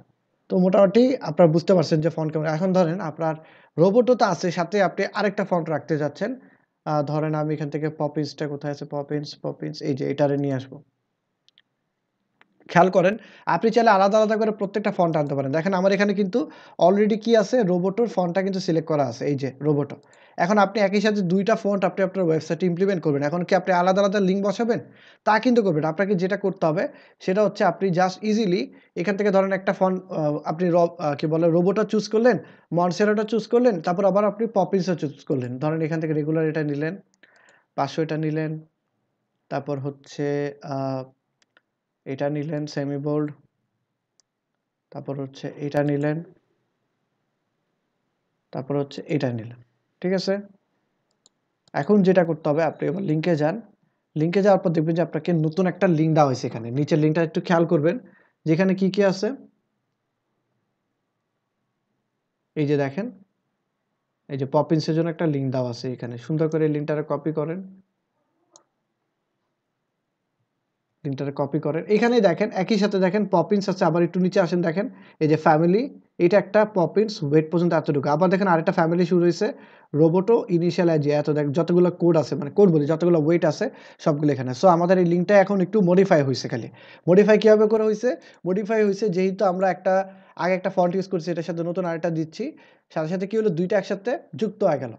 তো মোটামুটি আপনারা বুঝতে পারছেন যে ফন্ট ক্যামেরা এখন ধরেন আপনার রোবটও তো আছে সাথে আপনি আরেকটা ফন্ট রাখতে যাচ্ছেন ধরেন আমি এখান থেকে পপিন্সটা কোথায় আছে পপিন্স পপিন্স এই যে এটারে নিয়ে আসবো খেয়াল করেন আপনি চাইলে আলাদা আলাদা করে প্রত্যেকটা ফন্ট আনতে পারেন দেখেন আমার এখানে কিন্তু অলরেডি কি আছে রোবোটোর ফন্টটা কিন্তু সিলেক্ট করা আছে এই যে রোবোটো এখন আপনি একই সাথে দুইটা ফন্ট আপনি আপনার ওয়েবসাইটে ইমপ্লিমেন্ট করবেন এখন কি আপনি আলাদা আলাদা লিঙ্ক বসাবেন তা কিন্তু করবেন আপনাকে যেটা করতে হবে সেটা হচ্ছে আপনি জাস্ট ইজিলি এখান থেকে ধরেন একটা ফন্ট আপনি কি বলে রোবোটা চুজ করলেন মনসেরাটা চুজ করলেন তারপর আবার আপনি পপিসও চুজ করলেন ধরেন এখান থেকে রেগুলার এটা নিলেন পাঁচশো এটা নিলেন তারপর হচ্ছে এটা নিলেন সেমি বোল্ড তারপর হচ্ছে এটা নিলেন তারপর হচ্ছে এটা নিলেন ঠিক আছে এখন যেটা করতে হবে আপনি এবার লিঙ্কে যান লিঙ্কে যাওয়ার পর দেখবেন যে আপনাকে নতুন একটা লিঙ্ক দেওয়া হয়েছে এখানে নিচের লিঙ্কটা একটু খেয়াল করবেন যেখানে কি কি আছে এই যে দেখেন এই যে পপিন্সের জন্য একটা লিঙ্ক দেওয়া আছে এখানে সুন্দর করে লিঙ্কটারে কপি করেন লিঙ্কটাতে কপি করেন এখানেই দেখেন একই সাথে দেখেন পপিন্স আছে আবার একটু নিচে আসেন দেখেন এই যে ফ্যামিলি এটা একটা পপিন্স ওয়েট পর্যন্ত এতটুকু আবার দেখেন আরেকটা ফ্যামিলি শুরু হয়েছে রোবোটো ইনিশিয়াল যে এত দেখ যতগুলো কোড আছে মানে কোড বলি যতগুলো ওয়েট আছে সবগুলো এখানে সো আমাদের এই লিঙ্কটা এখন একটু মডিফাই হয়েছে খালি মডিফাই কীভাবে করা হয়েছে মডিফাই হয়েছে যেহেতু আমরা একটা আগে একটা ফন্ট ইউজ করছি এটার সাথে নতুন আরেকটা দিচ্ছি সাথে সাথে কী হলো দুইটা একসাথে যুক্ত হয়ে গেল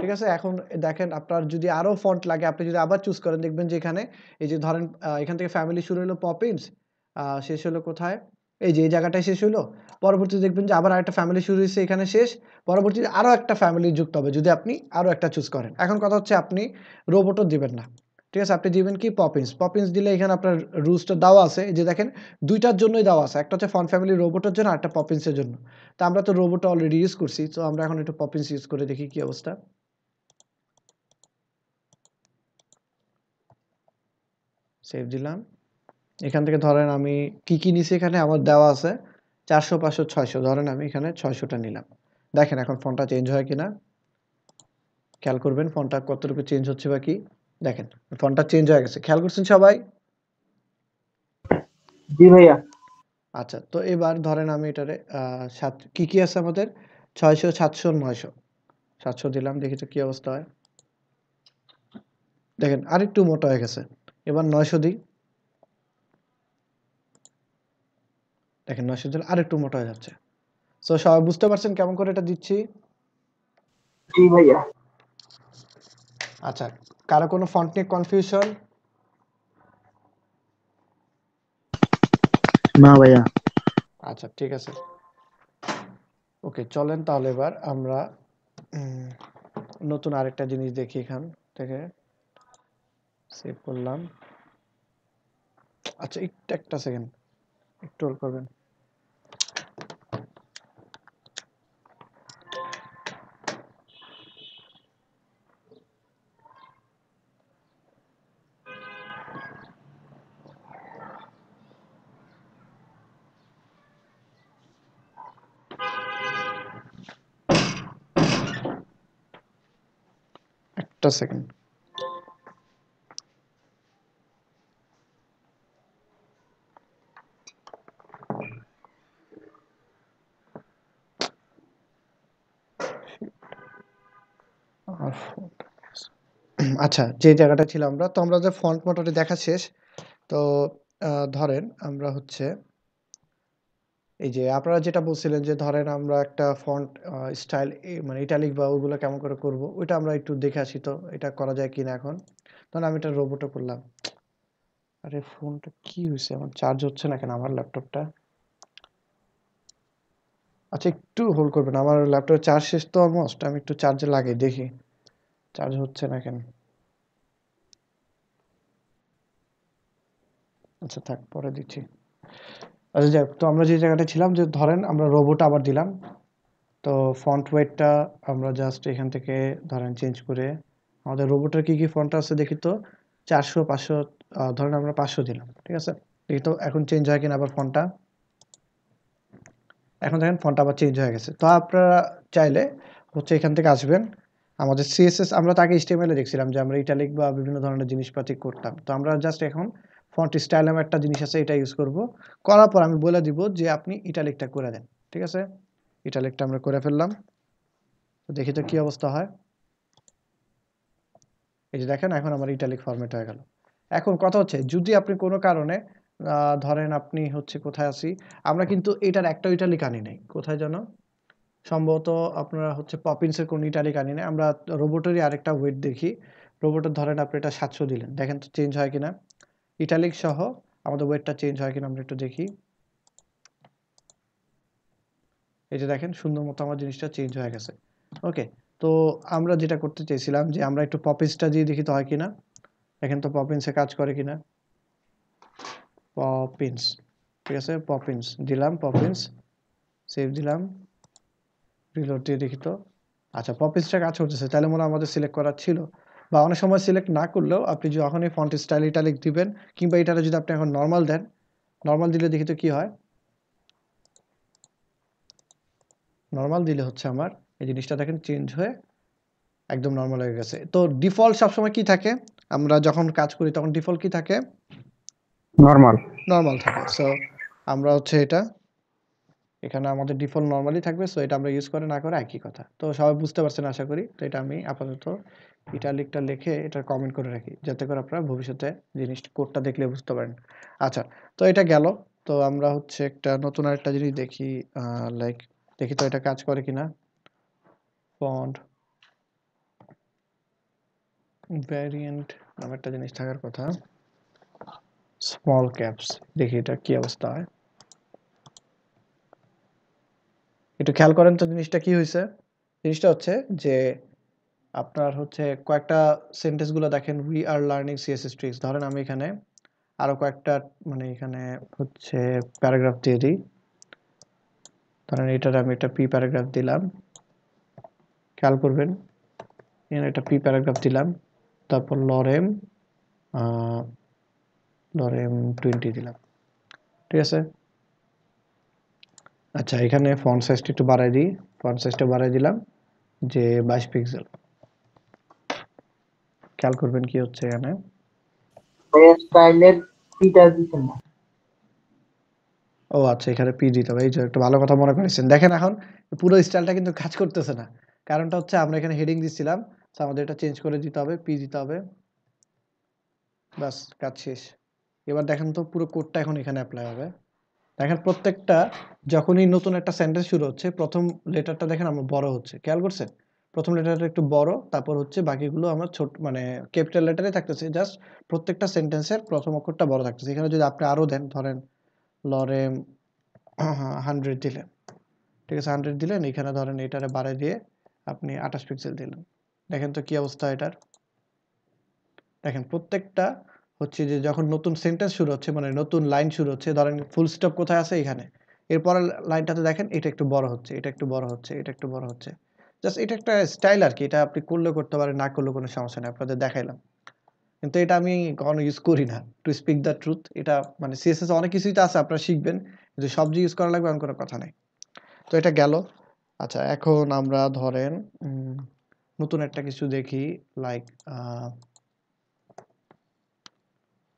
ঠিক আছে এখন দেখেন আপনার যদি আরও ফন্ট লাগে আপনি যদি আবার চুজ করেন দেখবেন যে এখানে এই যে ধরেন এখান থেকে ফ্যামিলি শুরু হলো পপিন্স শেষ হলো কোথায় এই যে এই জায়গাটায় শেষ হলো পরবর্তী দেখবেন যে আবার আরেকটা ফ্যামিলি শুরু হয়েছে এখানে শেষ পরবর্তীতে আরও একটা ফ্যামিলি যুক্ত হবে যদি আপনি আরও একটা চুজ করেন এখন কথা হচ্ছে আপনি রোবটও দিবেন না ঠিক আছে আপনি দিবেন কি পপিন্স পপিন্স দিলে এখানে আপনার রুলসটা দেওয়া আছে যে দেখেন দুইটার জন্যই দেওয়া আছে একটা হচ্ছে ফন ফ্যামিলি রোবটের জন্য আর একটা পপিন্সের জন্য তো আমরা তো রোবটটা অলরেডি ইউজ করছি তো আমরা এখন একটু পপিন্স ইউজ করে দেখি কি অবস্থা সেভ দিলাম এখান থেকে ধরেন আমি কি কি নিছি এখানে আমার দেওয়া আছে চারশো পাঁচশো ছয়শো ধরেন আমি এখানে ছয়শোটা নিলাম দেখেন এখন ফোনটা চেঞ্জ হয় কিনা খেয়াল করবেন ফোনটা কতটুকু চেঞ্জ হচ্ছে বা কি দেখেন ফন্টটা চেঞ্জ হয়ে গেছে খেয়াল করছেন সবাই জি ভাইয়া আচ্ছা তো এবার ধরেন আমি এটারে সাত কি কি আছে আমাদের দিলাম দেখি তো কি অবস্থা হয় দেখেন আরেকটু মোটা হয়ে গেছে এবার নয়শো দিই দেখেন নয়শো দিলে আরেকটু মোটা হয়ে যাচ্ছে তো সবাই বুঝতে পারছেন কেমন করে এটা দিচ্ছি জি ভাইয়া আচ্ছা কারো কোনো ফন্ট নিয়ে কনফিউশন না ভাইয়া আচ্ছা ঠিক আছে ওকে চলেন তাহলে এবার আমরা নতুন আরেকটা জিনিস দেখি এখান থেকে সেভ করলাম আচ্ছা একটা একটা সেকেন্ড একটু হোল্ড করবেন a second আচ্ছা যে জায়গাটা ছিল আমরা তো আমরা যে ফন্ট মোটামুটি দেখা শেষ তো ধরেন আমরা হচ্ছে এই যে আপনারা যেটা বলছিলেন যে ধরেন আমরা একটা ফন্ট স্টাইল মানে ইটালিক বা ওগুলো কেমন করে করব ওইটা আমরা একটু দেখে আসি তো এটা করা যায় কিনা এখন তখন আমি এটা রোবটও করলাম আরে ফোনটা কি হয়েছে আমার চার্জ হচ্ছে না কেন আমার ল্যাপটপটা আচ্ছা একটু হোল্ড করবেন আমার ল্যাপটপের চার্জ শেষ তো অলমোস্ট আমি একটু চার্জে লাগাই দেখি চার্জ হচ্ছে না কেন আচ্ছা থাক পরে দিচ্ছি আচ্ছা যাই তো আমরা যে জায়গাটা ছিলাম যে ধরেন আমরা রোবোট আবার দিলাম তো ফন্ট ওয়েটটা আমরা জাস্ট এখান থেকে ধরেন চেঞ্জ করে আমাদের রোবটের কী কী ফন্ট আছে দেখি তো চারশো পাঁচশো ধরেন আমরা পাঁচশো দিলাম ঠিক আছে দেখি তো এখন চেঞ্জ হয় কিনা আবার ফন্টটা এখন দেখেন ফন্টটা আবার চেঞ্জ হয়ে গেছে তো আপনারা চাইলে হচ্ছে এখান থেকে আসবেন আমাদের সিএসএস আমরা তাকে স্টেমেলে দেখছিলাম যে আমরা ইটালিক বা বিভিন্ন ধরনের জিনিসপাতি করতাম তো আমরা জাস্ট এখন ফন্ট স্টাইল নামে একটা জিনিস আছে এটা ইউজ করব করার পর আমি বলে দিব যে আপনি ইটালিকটা করে দেন ঠিক আছে ইটালিকটা আমরা করে ফেললাম তো দেখি তো কী অবস্থা হয় এই যে দেখেন এখন আমার ইটালিক ফরম্যাট হয়ে গেল এখন কথা হচ্ছে যদি আপনি কোনো কারণে ধরেন আপনি হচ্ছে কোথায় আছি আমরা কিন্তু এটার একটা ইটালিক আনি নাই কোথায় যেন সম্ভবত আপনারা হচ্ছে পপিন্সের কোনো ইটালিক আনি নাই আমরা রোবটেরই আরেকটা ওয়েট দেখি রোবটের ধরেন আপনি এটা সাতশো দিলেন দেখেন তো চেঞ্জ হয় কিনা ইটালিক সহ আমাদের ওয়েটটা চেঞ্জ হয় কিনা আমরা একটু দেখি এই যে দেখেন সুন্দর মতো আমার জিনিসটা চেঞ্জ হয়ে গেছে ওকে তো আমরা যেটা করতে চেয়েছিলাম যে আমরা একটু পপিন্সটা দিয়ে দেখি তো হয় কিনা দেখেন তো পপিন্সে কাজ করে কিনা পপিন্স ঠিক আছে পপিন্স দিলাম পপিন্স সেভ দিলাম রিলোড দিয়ে দেখি তো আচ্ছা পপিন্সটা কাজ করতেছে তাহলে মনে আমাদের সিলেক্ট করা ছিল বা অনেক সময় সিলেক্ট না করলেও আপনি যখন এই ফন্ট স্টাইল ইটালিক দিবেন কিংবা এটা যদি আপনি এখন নর্মাল দেন নর্মাল দিলে দেখি তো কি হয় নর্মাল দিলে হচ্ছে আমার এই জিনিসটা দেখেন চেঞ্জ হয়ে একদম নর্মাল হয়ে গেছে তো ডিফল্ট সবসময় কি থাকে আমরা যখন কাজ করি তখন ডিফল্ট কি থাকে নর্মাল নর্মাল থাকে সো আমরা হচ্ছে এটা এখানে আমাদের ডিফল্ট নর্মালি থাকবে সো এটা আমরা ইউজ করে না করে একই কথা তো সবাই বুঝতে পারছেন আশা করি তো এটা আমি আপাতত ইটালিকটা লিখে এটা কমেন্ট করে রাখি যাতে করে আপনারা ভবিষ্যতে জিনিস কোডটা দেখলে বুঝতে পারেন আচ্ছা তো এটা গেল তো আমরা হচ্ছে একটা নতুন আরেকটা জিনিস দেখি লাইক দেখি তো এটা কাজ করে কিনা ফন্ট ভ্যারিয়েন্ট নামে একটা জিনিস থাকার কথা স্মল ক্যাপস দেখি এটা কি অবস্থা হয় একটু খেয়াল করেন তো জিনিসটা কি হয়েছে জিনিসটা হচ্ছে যে আপনার হচ্ছে কয়েকটা সেন্টেন্সগুলো দেখেন we are learning CSS tricks ধরেন আমি এখানে আরো কয়েকটা মানে এখানে হচ্ছে প্যারাগ্রাফ দিয়ে দিই ধরেন এটার আমি একটা পি প্যারাগ্রাফ দিলাম খেয়াল করবেন এখানে একটা পি প্যারাগ্রাফ দিলাম তারপর লরেম লরেম টোয়েন্টি দিলাম ঠিক আছে আচ্ছা এখানে ফন্ট সাইজটা একটু বাড়াই দিই ফন্ট সাইজটা বাড়াই দিলাম যে বাইশ পিক্সেল খেয়াল করবেন কি হচ্ছে এখানে ও আচ্ছা এখানে পি দিতে হবে এই যে একটা ভালো কথা মনে করেছেন দেখেন এখন পুরো স্টাইলটা কিন্তু কাজ করতেছে না কারণটা হচ্ছে আমরা এখানে হেডিং দিছিলাম আমাদের এটা চেঞ্জ করে দিতে হবে পি দিতে হবে বাস কাজ শেষ এবার দেখেন তো পুরো কোডটা এখন এখানে অ্যাপ্লাই হবে দেখেন প্রত্যেকটা যখনই নতুন একটা সেন্টেন্স শুরু হচ্ছে প্রথম লেটারটা দেখেন আমরা বড় হচ্ছে খেয়াল করছেন প্রথম লেটারটা একটু বড় তারপর হচ্ছে বাকিগুলো আমার ছোট মানে ক্যাপিটাল লেটারে থাকতেছে জাস্ট প্রত্যেকটা সেন্টেন্সের প্রথম অক্ষরটা বড় থাকতেছে এখানে যদি আপনি আরও দেন ধরেন লরেম হান্ড্রেড দিলেন ঠিক আছে হান্ড্রেড দিলেন এখানে ধরেন এটারে বাড়ে দিয়ে আপনি আঠাশ পিক্সেল দিলেন দেখেন তো কি অবস্থা এটার দেখেন প্রত্যেকটা হচ্ছে যে যখন নতুন সেন্টেন্স শুরু হচ্ছে মানে নতুন লাইন শুরু হচ্ছে ধরেন ফুল স্টপ কোথায় আছে এখানে এরপরের লাইনটাতে দেখেন এটা একটু বড় হচ্ছে এটা একটু বড় হচ্ছে এটা একটু বড় হচ্ছে জাস্ট এটা একটা স্টাইল আর কি এটা আপনি করলে করতে পারেন না করলে কোনো সমস্যা নেই আপনাদের দেখাইলাম কিন্তু এটা আমি কখনো ইউজ করি না টু স্পিক দ্য ট্রুথ এটা মানে সিএসএস অনেক কিছুই তো আছে আপনারা শিখবেন কিন্তু সব যে ইউজ করা লাগবে এমন কোনো কথা নেই তো এটা গেল আচ্ছা এখন আমরা ধরেন নতুন একটা কিছু দেখি লাইক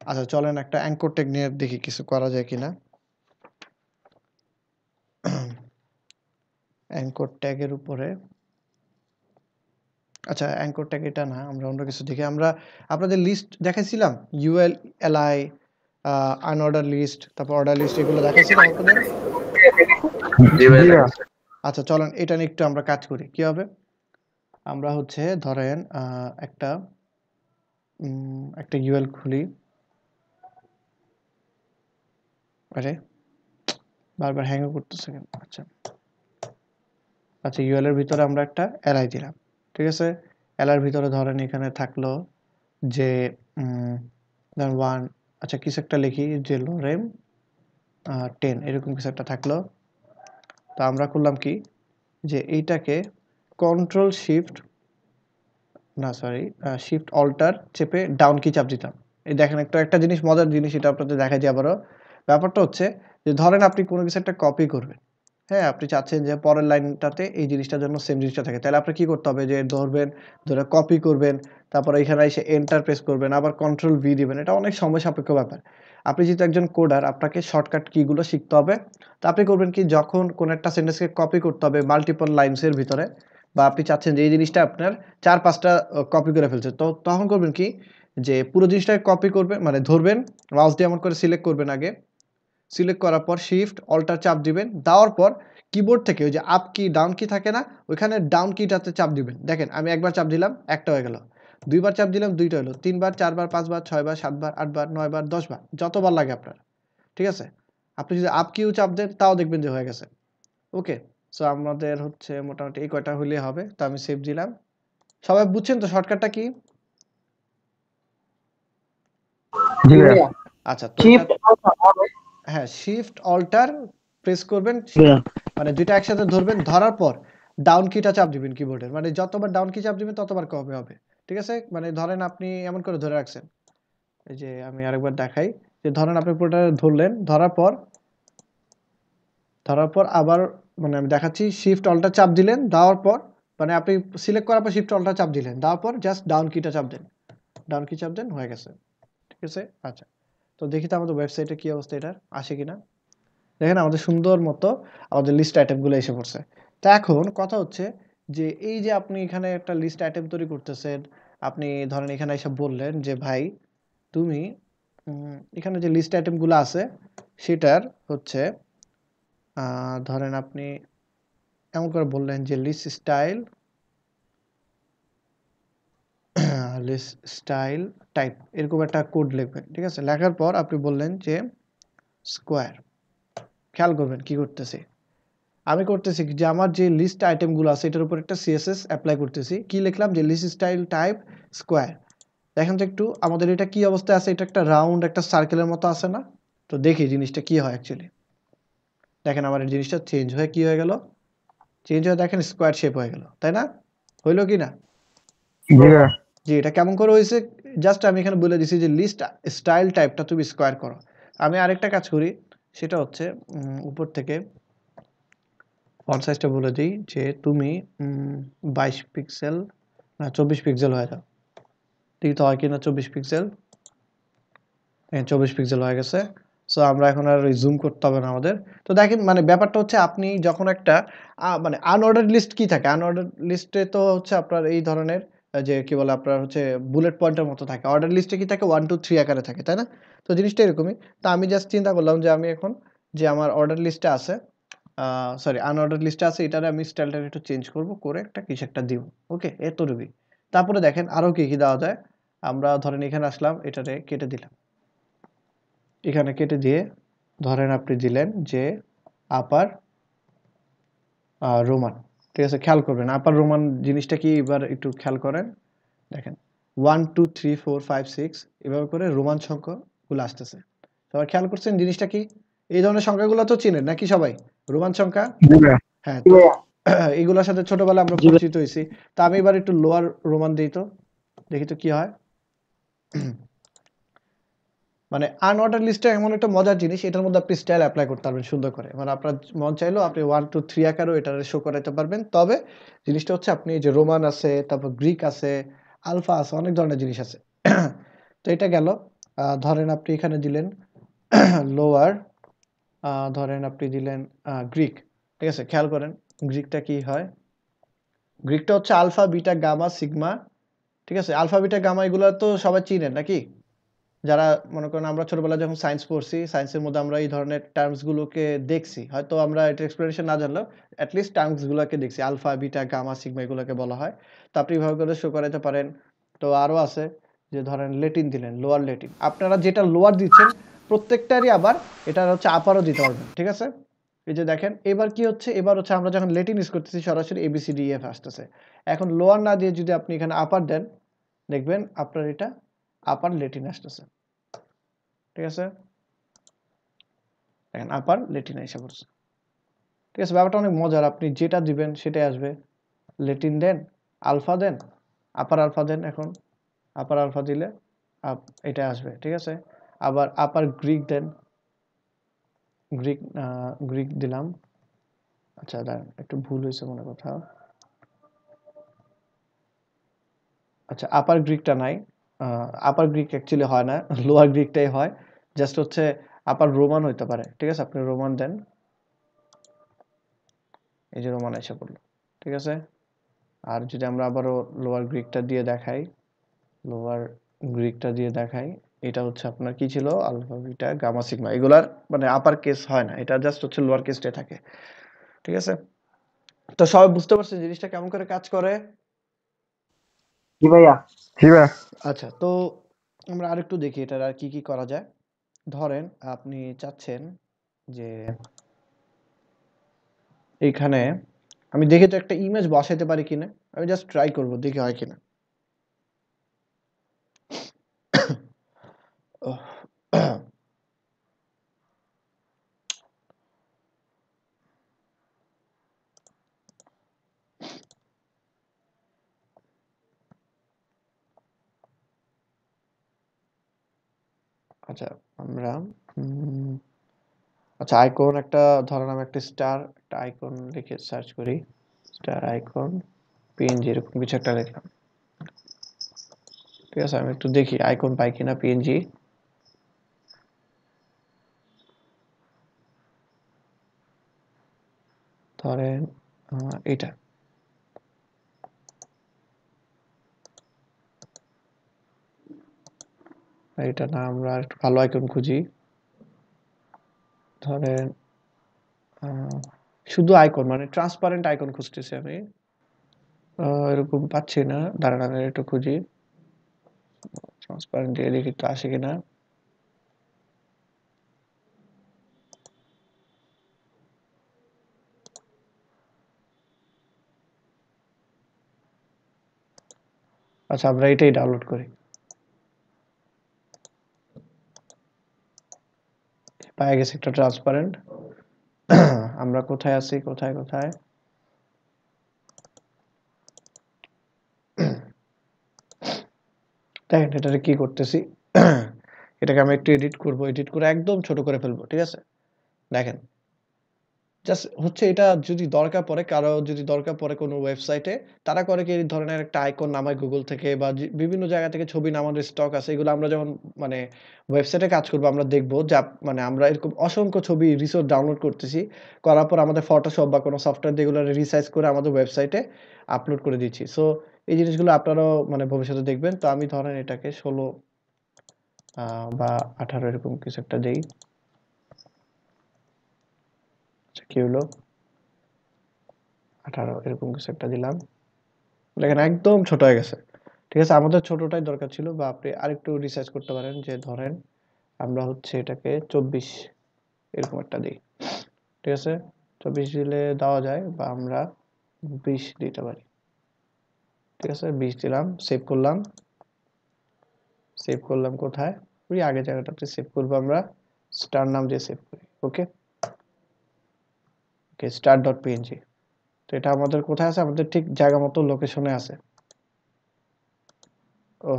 আচ্ছা চলেন একটা অ্যাঙ্কর টেক নিয়ে দেখি কিছু করা যায় কিনা অ্যাঙ্কোর ট্যাগের উপরে আচ্ছা ট্যাগ এটা না আমরা অন্য কিছু দেখি আমরা আপনাদের লিস্ট দেখাইছিলাম ইউএল এলআই আনঅর্ডার লিস্ট তারপর অর্ডার লিস্ট এগুলো দেখাইছিলাম আপনাদের আচ্ছা চলেন এটা নিয়ে একটু আমরা কাজ করি কি হবে আমরা হচ্ছে ধরেন একটা একটা ইউএল খুলি আরে বারবার হ্যাং করতেছে কেন আচ্ছা আচ্ছা ইউএল এর ভিতরে আমরা একটা এলআই দিলাম ঠিক আছে এলার ভিতরে ধরেন এখানে থাকলো যে ওয়ান আচ্ছা কিছু একটা লিখি যে লোরেম টেন এরকম কিছু একটা থাকলো তো আমরা করলাম কি যে এইটাকে কন্ট্রোল শিফট না সরি শিফট অল্টার চেপে ডাউন কি চাপ দিতাম এই দেখেন একটা একটা জিনিস মজার জিনিস এটা আপনাদের দেখা যায় আবারও ব্যাপারটা হচ্ছে যে ধরেন আপনি কোনো কিছু একটা কপি করবেন হ্যাঁ আপনি চাচ্ছেন যে পরের লাইনটাতে এই জিনিসটার জন্য সেম জিনিসটা থাকে তাহলে আপনি কি করতে হবে যে ধরবেন ধরে কপি করবেন তারপর এখানে এসে এন্টার প্রেস করবেন আবার কন্ট্রোল ভি দিবেন এটা অনেক সময় সাপেক্ষ ব্যাপার আপনি যেহেতু একজন কোডার আপনাকে শর্টকাট কীগুলো শিখতে হবে তো আপনি করবেন কি যখন কোনো একটা সেন্টেন্সকে কপি করতে হবে মাল্টিপল লাইন্সের ভিতরে বা আপনি চাচ্ছেন যে এই জিনিসটা আপনার চার পাঁচটা কপি করে ফেলছে তো তখন করবেন কি যে পুরো জিনিসটাকে কপি করবেন মানে ধরবেন মাউস দিয়ে এমন করে সিলেক্ট করবেন আগে সিলেক্ট করার পর শিফট অল্টার চাপ দিবেন দেওয়ার পর কিবোর্ড থেকে ওই যে আপ কি ডাউন কি থাকে না ওইখানে ডাউন কিটাতে চাপ দিবেন দেখেন আমি একবার চাপ দিলাম একটা হয়ে গেল দুইবার চাপ দিলাম দুইটা হলো তিনবার চারবার পাঁচবার ছয়বার সাতবার আটবার নয়বার দশবার যতবার লাগে আপনার ঠিক আছে আপনি যদি আপ কিউ চাপ দেন তাও দেখবেন যে হয়ে গেছে ওকে সো আমাদের হচ্ছে মোটামুটি এই কয়টা হলে হবে তো আমি সেভ দিলাম সবাই বুঝছেন তো শর্টকাটটা কি আচ্ছা হ্যাঁ শিফট অল্টার প্রেস করবেন মানে দুইটা একসাথে ধরবেন ধরার পর ডাউন কিটা চাপ দিবেন কিবোর্ডের মানে যতবার ডাউন কি চাপ দিবেন ততবার কমে হবে ঠিক আছে মানে ধরেন আপনি এমন করে ধরে রাখছেন এই যে আমি আরেকবার দেখাই যে ধরেন আপনি পুরোটা ধরলেন ধরার পর ধরার পর আবার মানে আমি দেখাচ্ছি শিফট অল্টার চাপ দিলেন দেওয়ার পর মানে আপনি সিলেক্ট করার পর শিফট অল্টার চাপ দিলেন দেওয়ার পর জাস্ট ডাউন কিটা চাপ দেন ডাউন কি চাপ দেন হয়ে গেছে ঠিক আছে আচ্ছা তো দেখি তো আমাদের ওয়েবসাইটে কী অবস্থা এটার আসে কিনা দেখেন আমাদের সুন্দর মতো আমাদের লিস্ট আইটেমগুলো এসে পড়ছে তা এখন কথা হচ্ছে যে এই যে আপনি এখানে একটা লিস্ট আইটেম তৈরি করতেছেন আপনি ধরেন এখানে এসে বললেন যে ভাই তুমি এখানে যে লিস্ট আইটেমগুলো আছে সেটার হচ্ছে ধরেন আপনি এমন করে বললেন যে লিস্ট স্টাইল স্টাইল টাইপ এরকম একটা কোড লিখবেন ঠিক আছে লেখার পর আপনি বললেন যে স্কোয়ার খেয়াল করবেন কি করতেছে আমি করতেছি যে আমার যে লিস্ট আইটেমগুলো আছে এটার উপর একটা সিএসএস অ্যাপ্লাই করতেছি কি লিখলাম যে লিস্ট স্টাইল টাইপ স্কোয়ার দেখেন তো একটু আমাদের এটা কি অবস্থায় আছে এটা একটা রাউন্ড একটা সার্কেলের মতো আছে না তো দেখি জিনিসটা কি হয় অ্যাকচুয়ালি দেখেন আমার এই জিনিসটা চেঞ্জ হয়ে কি হয়ে গেল চেঞ্জ হয়ে দেখেন স্কোয়ার শেপ হয়ে গেল তাই না হইল কি না যে এটা কেমন করে হয়েছে জাস্ট আমি এখানে বলে দিছি যে লিস্ট স্টাইল টাইপটা তুমি স্কোয়ার করো আমি আরেকটা কাজ করি সেটা হচ্ছে উপর থেকে ফন্ট সাইজটা বলে দিই যে তুমি বাইশ পিক্সেল না চব্বিশ পিক্সেল হয়ে যাও ঠিক তো হয় কি না চব্বিশ পিক্সেল হ্যাঁ, চব্বিশ পিক্সেল হয়ে গেছে সো আমরা এখন আর জুম করতে হবে না আমাদের তো দেখেন মানে ব্যাপারটা হচ্ছে আপনি যখন একটা মানে আনঅর্ডার লিস্ট কি থাকে আনঅর্ডার লিস্টে তো হচ্ছে আপনার এই ধরনের যে কি বলে আপনার হচ্ছে বুলেট পয়েন্টের মতো থাকে অর্ডার লিস্টে কি থাকে ওয়ান টু থ্রি আকারে থাকে তাই না তো জিনিসটা এরকমই তো আমি জাস্ট চিন্তা করলাম যে আমি এখন যে আমার অর্ডার লিস্টে আছে সরি আনঅর্ডার লিস্টে আছে এটারে আমি স্টাইলটা একটু চেঞ্জ করব করে একটা কিছু একটা দিব ওকে এতটুকুই তারপরে দেখেন আরও কী কী দেওয়া যায় আমরা ধরেন এখানে আসলাম এটারে কেটে দিলাম এখানে কেটে দিয়ে ধরেন আপনি দিলেন যে আপার রোমান ঠিক আছে খেয়াল করবেন আপার রোমান জিনিসটা কি এবার একটু খেয়াল করেন দেখেন one two three four five six এভাবে করে রোমান সংখ্যাগুলো আসতেছে সবাই খেয়াল করছেন জিনিসটা কি এই ধরনের সংখ্যাগুলো তো চিনেন নাকি সবাই রোমান সংখ্যা হ্যাঁ এগুলোর সাথে ছোটবেলা আমরা পরিচিত হয়েছি তা আমি এবার একটু লোয়ার রোমান দিই তো দেখি তো কি হয় মানে আনঅর্ডার লিস্টটা এমন একটা মজার জিনিস এটার মধ্যে আপনি স্টাইল অ্যাপ্লাই করতে পারবেন সুন্দর করে মানে আপনার মন চাইলেও আপনি ওয়ান টু থ্রি আকারও এটা শো করাতে পারবেন তবে জিনিসটা হচ্ছে আপনি যে রোমান আছে তারপর গ্রিক আছে আলফা আছে অনেক ধরনের জিনিস আছে তো এটা গেল ধরেন আপনি এখানে দিলেন লোয়ার ধরেন আপনি দিলেন গ্রিক ঠিক আছে খেয়াল করেন গ্রিকটা কি হয় গ্রিকটা হচ্ছে আলফা বিটা গামা সিগমা ঠিক আছে আলফা বিটা গামা এগুলো তো সবাই চিনেন নাকি যারা মনে করেন আমরা ছোটবেলা যখন সায়েন্স পড়ছি সায়েন্সের মধ্যে আমরা এই ধরনের টার্মসগুলোকে দেখছি হয়তো আমরা এটা এক্সপ্লেনেশন না জানলেও অ্যাটলিস্ট টার্মসগুলোকে দেখছি আলফা বিটা গামা সিগমা এগুলোকে বলা হয় তো আপনি এভাবে করে শো করাতে পারেন তো আরও আছে যে ধরেন লেটিন দিলেন লোয়ার লেটিন আপনারা যেটা লোয়ার দিচ্ছেন প্রত্যেকটারই আবার এটা হচ্ছে আপারও দিতে পারবেন ঠিক আছে এই যে দেখেন এবার কি হচ্ছে এবার হচ্ছে আমরা যখন লেটিন ইউজ করতেছি সরাসরি এবিসিডি e আসতেছে এখন লোয়ার না দিয়ে যদি আপনি এখানে আপার দেন দেখবেন আপনার এটা আপার লেটিন আসতেছে ঠিক আছে দেখেন আপার লেটিন এসে পড়ছে ঠিক আছে ব্যাপারটা অনেক মজার আপনি যেটা দিবেন সেটাই আসবে লেটিন দেন আলফা দেন আপার আলফা দেন এখন আপার আলফা দিলে এটা আসবে ঠিক আছে আবার আপার গ্রিক দেন গ্রিক গ্রিক দিলাম আচ্ছা দাঁড়ান একটু ভুল হয়েছে মনে কথা আচ্ছা আপার গ্রিকটা নাই আপার গ্রিক অ্যাকচুয়ালি হয় না লোয়ার গ্রিকটাই হয় জাস্ট হচ্ছে আপার রোমান হইতে পারে ঠিক আছে আপনি রোমান দেন এই যে রোমান এসে পড়লো ঠিক আছে আর যদি আমরা আবারও লোয়ার গ্রিকটা দিয়ে দেখাই লোয়ার গ্রিকটা দিয়ে দেখাই এটা হচ্ছে আপনার কি ছিল আলফা বিটা গামা সিগমা এগুলার মানে আপার কেস হয় না এটা জাস্ট হচ্ছে লোয়ার কেসটাই থাকে ঠিক আছে তো সবাই বুঝতে পারছে জিনিসটা কেমন করে কাজ করে জি ভাইয়া জি ভাইয়া আচ্ছা তো আমরা আরেকটু দেখি এটার আর কি কি করা যায় ধরেন আপনি চাচ্ছেন যে এখানে আমি দেখে তো একটা ইমেজ বসাইতে পারি কিনা আমি জাস্ট ট্রাই করব দেখি হয় কিনা আচ্ছা আমরা আচ্ছা আইকন একটা ধরেন আমি একটা স্টার একটা আইকন লিখে সার্চ করি স্টার আইকন পিএনজি এরকম কিছু একটা লিখলাম ঠিক আছে আমি একটু দেখি আইকন পাই কিনা পিএনজি ধরেন এটা এটা না আমরা একটু ভালো আইকন খুঁজি ধরেন শুধু আইকন মানে ট্রান্সপারেন্ট আইকন খুঁজতেছি আমি এরকম পাচ্ছি না দাঁড়ান আমি একটু খুঁজি ট্রান্সপারেন্ট দিয়ে দেখি তো আসে কিনা আচ্ছা আমরা এটাই ডাউনলোড করি পায়ে গেছে একটা ট্রান্সপারেন্ট আমরা কোথায় আছি কোথায় কোথায় দেখেন এটাতে কি করতেছি এটাকে আমি একটু এডিট করব এডিট করে একদম ছোট করে ফেলবো ঠিক আছে দেখেন জাস্ট হচ্ছে এটা যদি দরকার পড়ে কারো যদি দরকার পড়ে কোনো ওয়েবসাইটে তারা করে কি এই ধরনের একটা আইকন নামায় গুগল থেকে বা বিভিন্ন জায়গা থেকে ছবি নামানোর স্টক আছে এগুলো আমরা যখন মানে ওয়েবসাইটে কাজ করবো আমরা দেখবো যা মানে আমরা এরকম অসংখ্য ছবি রিসোর্স ডাউনলোড করতেছি করার পর আমাদের ফটোশপ বা কোনো সফটওয়্যার দিয়ে এগুলো রিসাইজ করে আমাদের ওয়েবসাইটে আপলোড করে দিচ্ছি সো এই জিনিসগুলো আপনারাও মানে ভবিষ্যতে দেখবেন তো আমি ধরেন এটাকে ষোলো বা আঠারো এরকম কিছু একটা দেই হলো আঠারো এরকম কিছু একটা দিলাম দেখেন একদম ছোট হয়ে গেছে ঠিক আছে আমাদের ছোটটাই দরকার ছিল বা আপনি আরেকটু রিসার্চ করতে পারেন যে ধরেন আমরা হচ্ছে এটাকে চব্বিশ এরকম একটা দিই ঠিক আছে চব্বিশ দিলে দেওয়া যায় বা আমরা বিশ দিতে পারি ঠিক আছে বিশ দিলাম সেভ করলাম সেভ করলাম কোথায় ওই আগে জায়গাটাতে সেভ করবো আমরা স্টার নাম দিয়ে সেভ করি okay okay star dot PNG তো এটা আমাদের কোথায় আছে আমাদের ঠিক জায়গা মতো লোকেশনে আছে ও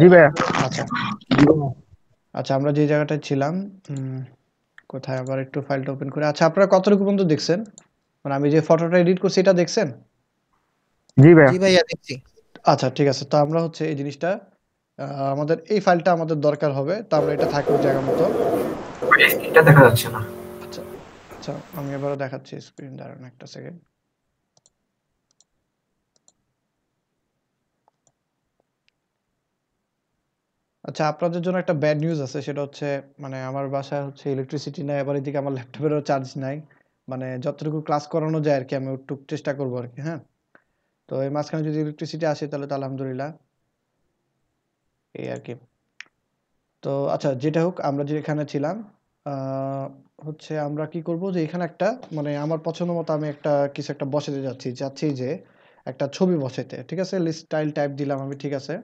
জি ভাইয়া আচ্ছা আচ্ছা আমরা যে জায়গাটায় ছিলাম কোথায় আবার একটু ফাইলটা ওপেন করে আচ্ছা আপনারা কতটুকু পর্যন্ত দেখছেন মানে আমি যে ফটোটা এডিট করছি এটা দেখছেন জি ভাই জি ভাইয়া দেখছি আচ্ছা ঠিক আছে তো আমরা হচ্ছে এই জিনিসটা আমাদের এই ফাইলটা আমাদের দরকার হবে তো আমরা এটা থাকবো জায়গা মতো এটা দেখা যাচ্ছে না আচ্ছা আচ্ছা আমি এবারে দেখাচ্ছি স্ক্রিন দাঁড়ান একটা সেকেন্ড আচ্ছা আপনাদের জন্য একটা ব্যাড নিউজ আছে সেটা হচ্ছে মানে আমার বাসায় হচ্ছে ইলেকট্রিসিটি নাই এবার এদিকে আমার ল্যাপটপেরও চার্জ নাই মানে যতটুকু ক্লাস করানো যায় আর কি আমি ওটুক চেষ্টা করবো আর কি হ্যাঁ তো এই মাঝখানে যদি ইলেকট্রিসিটি আসে তাহলে তো আলহামদুলিল্লাহ এই আর কি তো আচ্ছা যেটা হোক আমরা যেখানে ছিলাম হচ্ছে আমরা কি করব যে এখানে একটা মানে আমার পছন্দ মতো আমি একটা কিছু একটা বসাতে যাচ্ছি চাচ্ছি যে একটা ছবি বসাতে ঠিক আছে লিস্ট স্টাইল টাইপ দিলাম আমি ঠিক আছে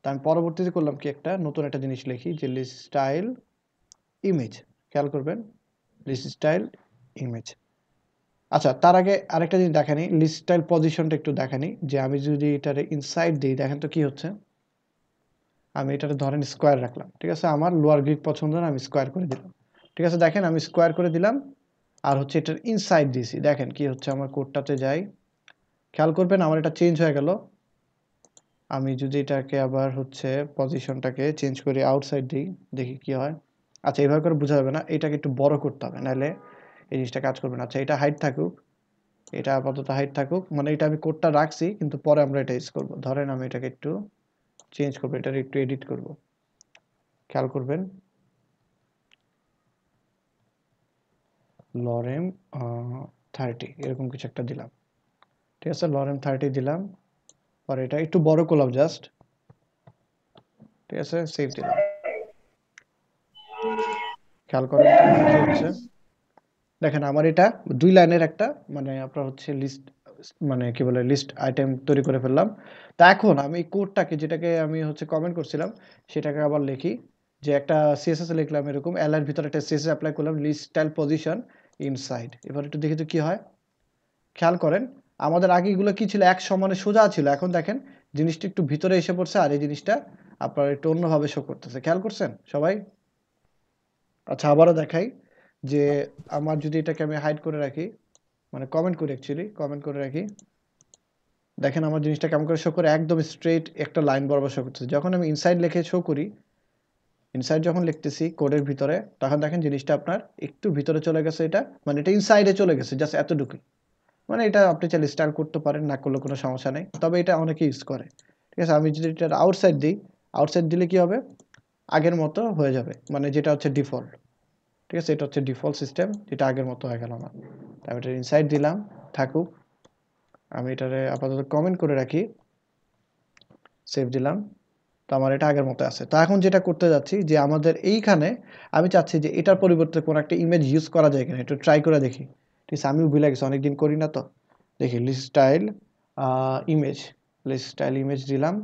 তা আমি পরবর্তীতে করলাম কি একটা নতুন একটা জিনিস লিখি যে লিস্ট স্টাইল ইমেজ খেয়াল করবেন লিস্ট স্টাইল ইমেজ আচ্ছা তার আগে আরেকটা জিনিস দেখানি লিস্ট পজিশনটা একটু দেখানি যে আমি যদি এটারে ইনসাইড দিই দেখেন তো কি হচ্ছে আমি এটার ধরেন স্কোয়ার রাখলাম ঠিক আছে আমার লোয়ার গ্রিক পছন্দ না আমি স্কোয়ার করে দিলাম ঠিক আছে দেখেন আমি স্কোয়ার করে দিলাম আর হচ্ছে এটার ইনসাইড দিয়েছি দেখেন কি হচ্ছে আমার কোডটাতে যাই খেয়াল করবেন আমার এটা চেঞ্জ হয়ে গেল আমি যদি এটাকে আবার হচ্ছে পজিশনটাকে চেঞ্জ করে আউটসাইড দিই দেখি কি হয় আচ্ছা এভাবে করে বোঝা যাবে না এটাকে একটু বড় করতে হবে নাহলে এই জিনিসটা কাজ করবে না আচ্ছা এটা হাইট থাকুক এটা আপাতত হাইট থাকুক মানে এটা আমি কোডটা রাখছি কিন্তু পরে আমরা এটা ইউজ করবো ধরেন আমি এটাকে একটু চেঞ্জ করবো এটার একটু এডিট করব খেয়াল করবেন লরেম থার্টি এরকম কিছু একটা দিলাম ঠিক আছে লরেম থার্টি দিলাম পরে এটা একটু বড় করলাম জাস্ট ঠিক আছে সেভ দিলাম খেয়াল করেন কি হচ্ছে দেখেন আমার এটা দুই লাইনের একটা মানে আপনার হচ্ছে লিস্ট মানে কি বলে লিস্ট আইটেম তৈরি করে ফেললাম তা এখন আমি কোডটাকে যেটাকে আমি হচ্ছে কমেন্ট করছিলাম সেটাকে আবার লিখি যে একটা সিএসএস লিখলাম এরকম এল এর ভিতরে একটা সিএসএস অ্যাপ্লাই করলাম লিস্ট স্টাইল পজিশন ইনসাইড এবার একটু দেখি তো কী হয় খেয়াল করেন আমাদের আগেগুলো কি ছিল এক সমানে সোজা ছিল এখন দেখেন জিনিসটা একটু ভিতরে এসে পড়ছে আর এই জিনিসটা আপনার একটু অন্যভাবে শো করতেছে খেয়াল করছেন সবাই আচ্ছা আবারও দেখাই যে আমার যদি এটাকে আমি হাইড করে রাখি মানে কমেন্ট করি অ্যাকচুয়ালি কমেন্ট করে রাখি দেখেন আমার জিনিসটা কেমন করে শো করে একদম স্ট্রেট একটা লাইন বরাবর শো করতেছে যখন আমি ইনসাইড লিখে শো করি ইনসাইড যখন লিখতেছি কোডের ভিতরে তখন দেখেন জিনিসটা আপনার একটু ভিতরে চলে গেছে এটা মানে এটা ইনসাইডে চলে গেছে জাস্ট এতটুকুই মানে এটা আপনি চাইলে স্টাইল করতে পারেন না করলে কোনো সমস্যা নেই তবে এটা অনেকে ইউজ করে ঠিক আছে আমি যদি এটার আউটসাইড দিই আউটসাইড দিলে কি হবে আগের মতো হয়ে যাবে মানে যেটা হচ্ছে ডিফল্ট ঠিক আছে এটা হচ্ছে ডিফল্ট সিস্টেম এটা আগের মতো হয়ে গেল না আমি এটা ইনসাইড দিলাম থাকুক আমি এটারে আপাতত কমেন্ট করে রাখি সেভ দিলাম তো আমার এটা আগের মতো আছে তো এখন যেটা করতে যাচ্ছি যে আমাদের এইখানে আমি চাচ্ছি যে এটার পরিবর্তে কোনো একটা ইমেজ ইউজ করা যায় কিনা একটু ট্রাই করে দেখি ঠিক আছে আমিও ভুলে গেছি অনেকদিন করি না তো দেখি list style image list style image দিলাম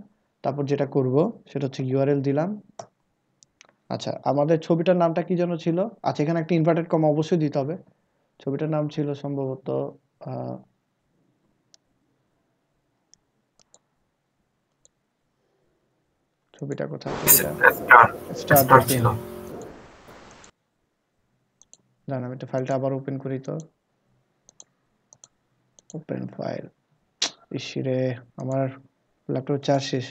তারপর যেটা করব সেটা হচ্ছে ইউআরএল দিলাম আচ্ছা আমাদের ছবিটার নামটা কি যেন ছিল আচ্ছা এখানে একটা ইনভার্টেড কম অবশ্যই দিতে হবে ছবিটার নাম ছিল সম্ভবত ছবিটা কোথায় স্টার ছিল না আমি এটা ফাইলটা আবার ওপেন করি তো ওপেন ফাইল ইসিরে আমার ল্যাপটপ চার্জ শেষ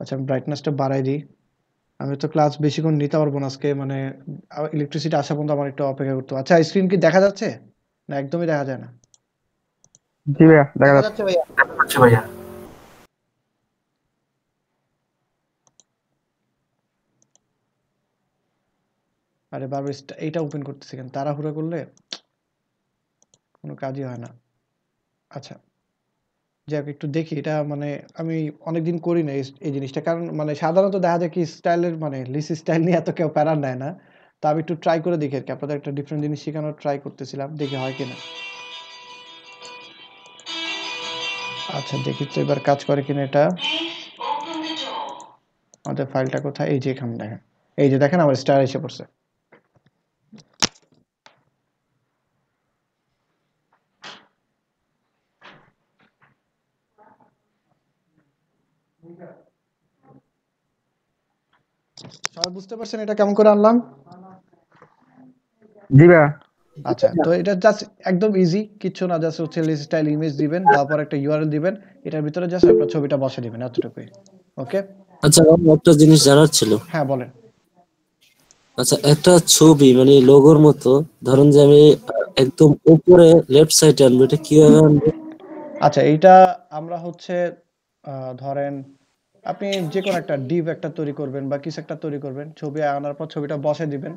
আচ্ছা আমি ব্রাইটনেসটা বাড়াই দিই আমি তো ক্লাস বেশিক্ষণ নিতে পারবো না আজকে মানে ইলেকট্রিসিটি আসা পর্যন্ত আমার একটু অপেক্ষা করতে আচ্ছা স্ক্রিন কি দেখা যাচ্ছে না একদমই দেখা যায় না জি ভাইয়া দেখা যাচ্ছে ভাইয়া আচ্ছা ভাইয়া আরে বারবার এটা ওপেন করতেছি কেন তাড়াহুড়া করলে কোনো কাজই হয় না আচ্ছা যাক একটু দেখি এটা মানে আমি অনেকদিন করি না এই জিনিসটা কারণ মানে সাধারণত দেখা যায় কি স্টাইলের মানে লিসি স্টাইল নিয়ে এত কেউ প্যারা নেয় না তা আমি একটু ট্রাই করে দেখি আর কি আপনাদের একটা ডিফারেন্ট জিনিস শেখানোর ট্রাই করতেছিলাম দেখি হয় কিনা আচ্ছা দেখি তো এবার কাজ করে কিনা এটা আমাদের ফাইলটা কোথায় এই যে এখানে দেখেন এই যে দেখেন আমার স্টার এসে পড়ছে বুঝতে পারছেন এটা কেমন করে আনলাম জি আচ্ছা তো এটা জাস্ট একদম ইজি কিছু না জাস্ট হচ্ছে স্টাইল ইমেজ দিবেন তারপর একটা ইউআরএল দিবেন এটার ভিতরে জাস্ট আপনার ছবিটা বসে দিবেন এতটুকুই ওকে আচ্ছা একটা জিনিস জানার ছিল হ্যাঁ বলেন আচ্ছা একটা ছবি মানে লোগোর মতো ধরুন যে আমি একদম উপরে লেফট সাইডে আনবো এটা কিভাবে আনবো আচ্ছা এটা আমরা হচ্ছে ধরেন আপনি যে কোনো একটা ডিভ একটা তৈরি করবেন বা কিছু একটা তৈরি করবেন ছবি আনার পর ছবিটা বসে দিবেন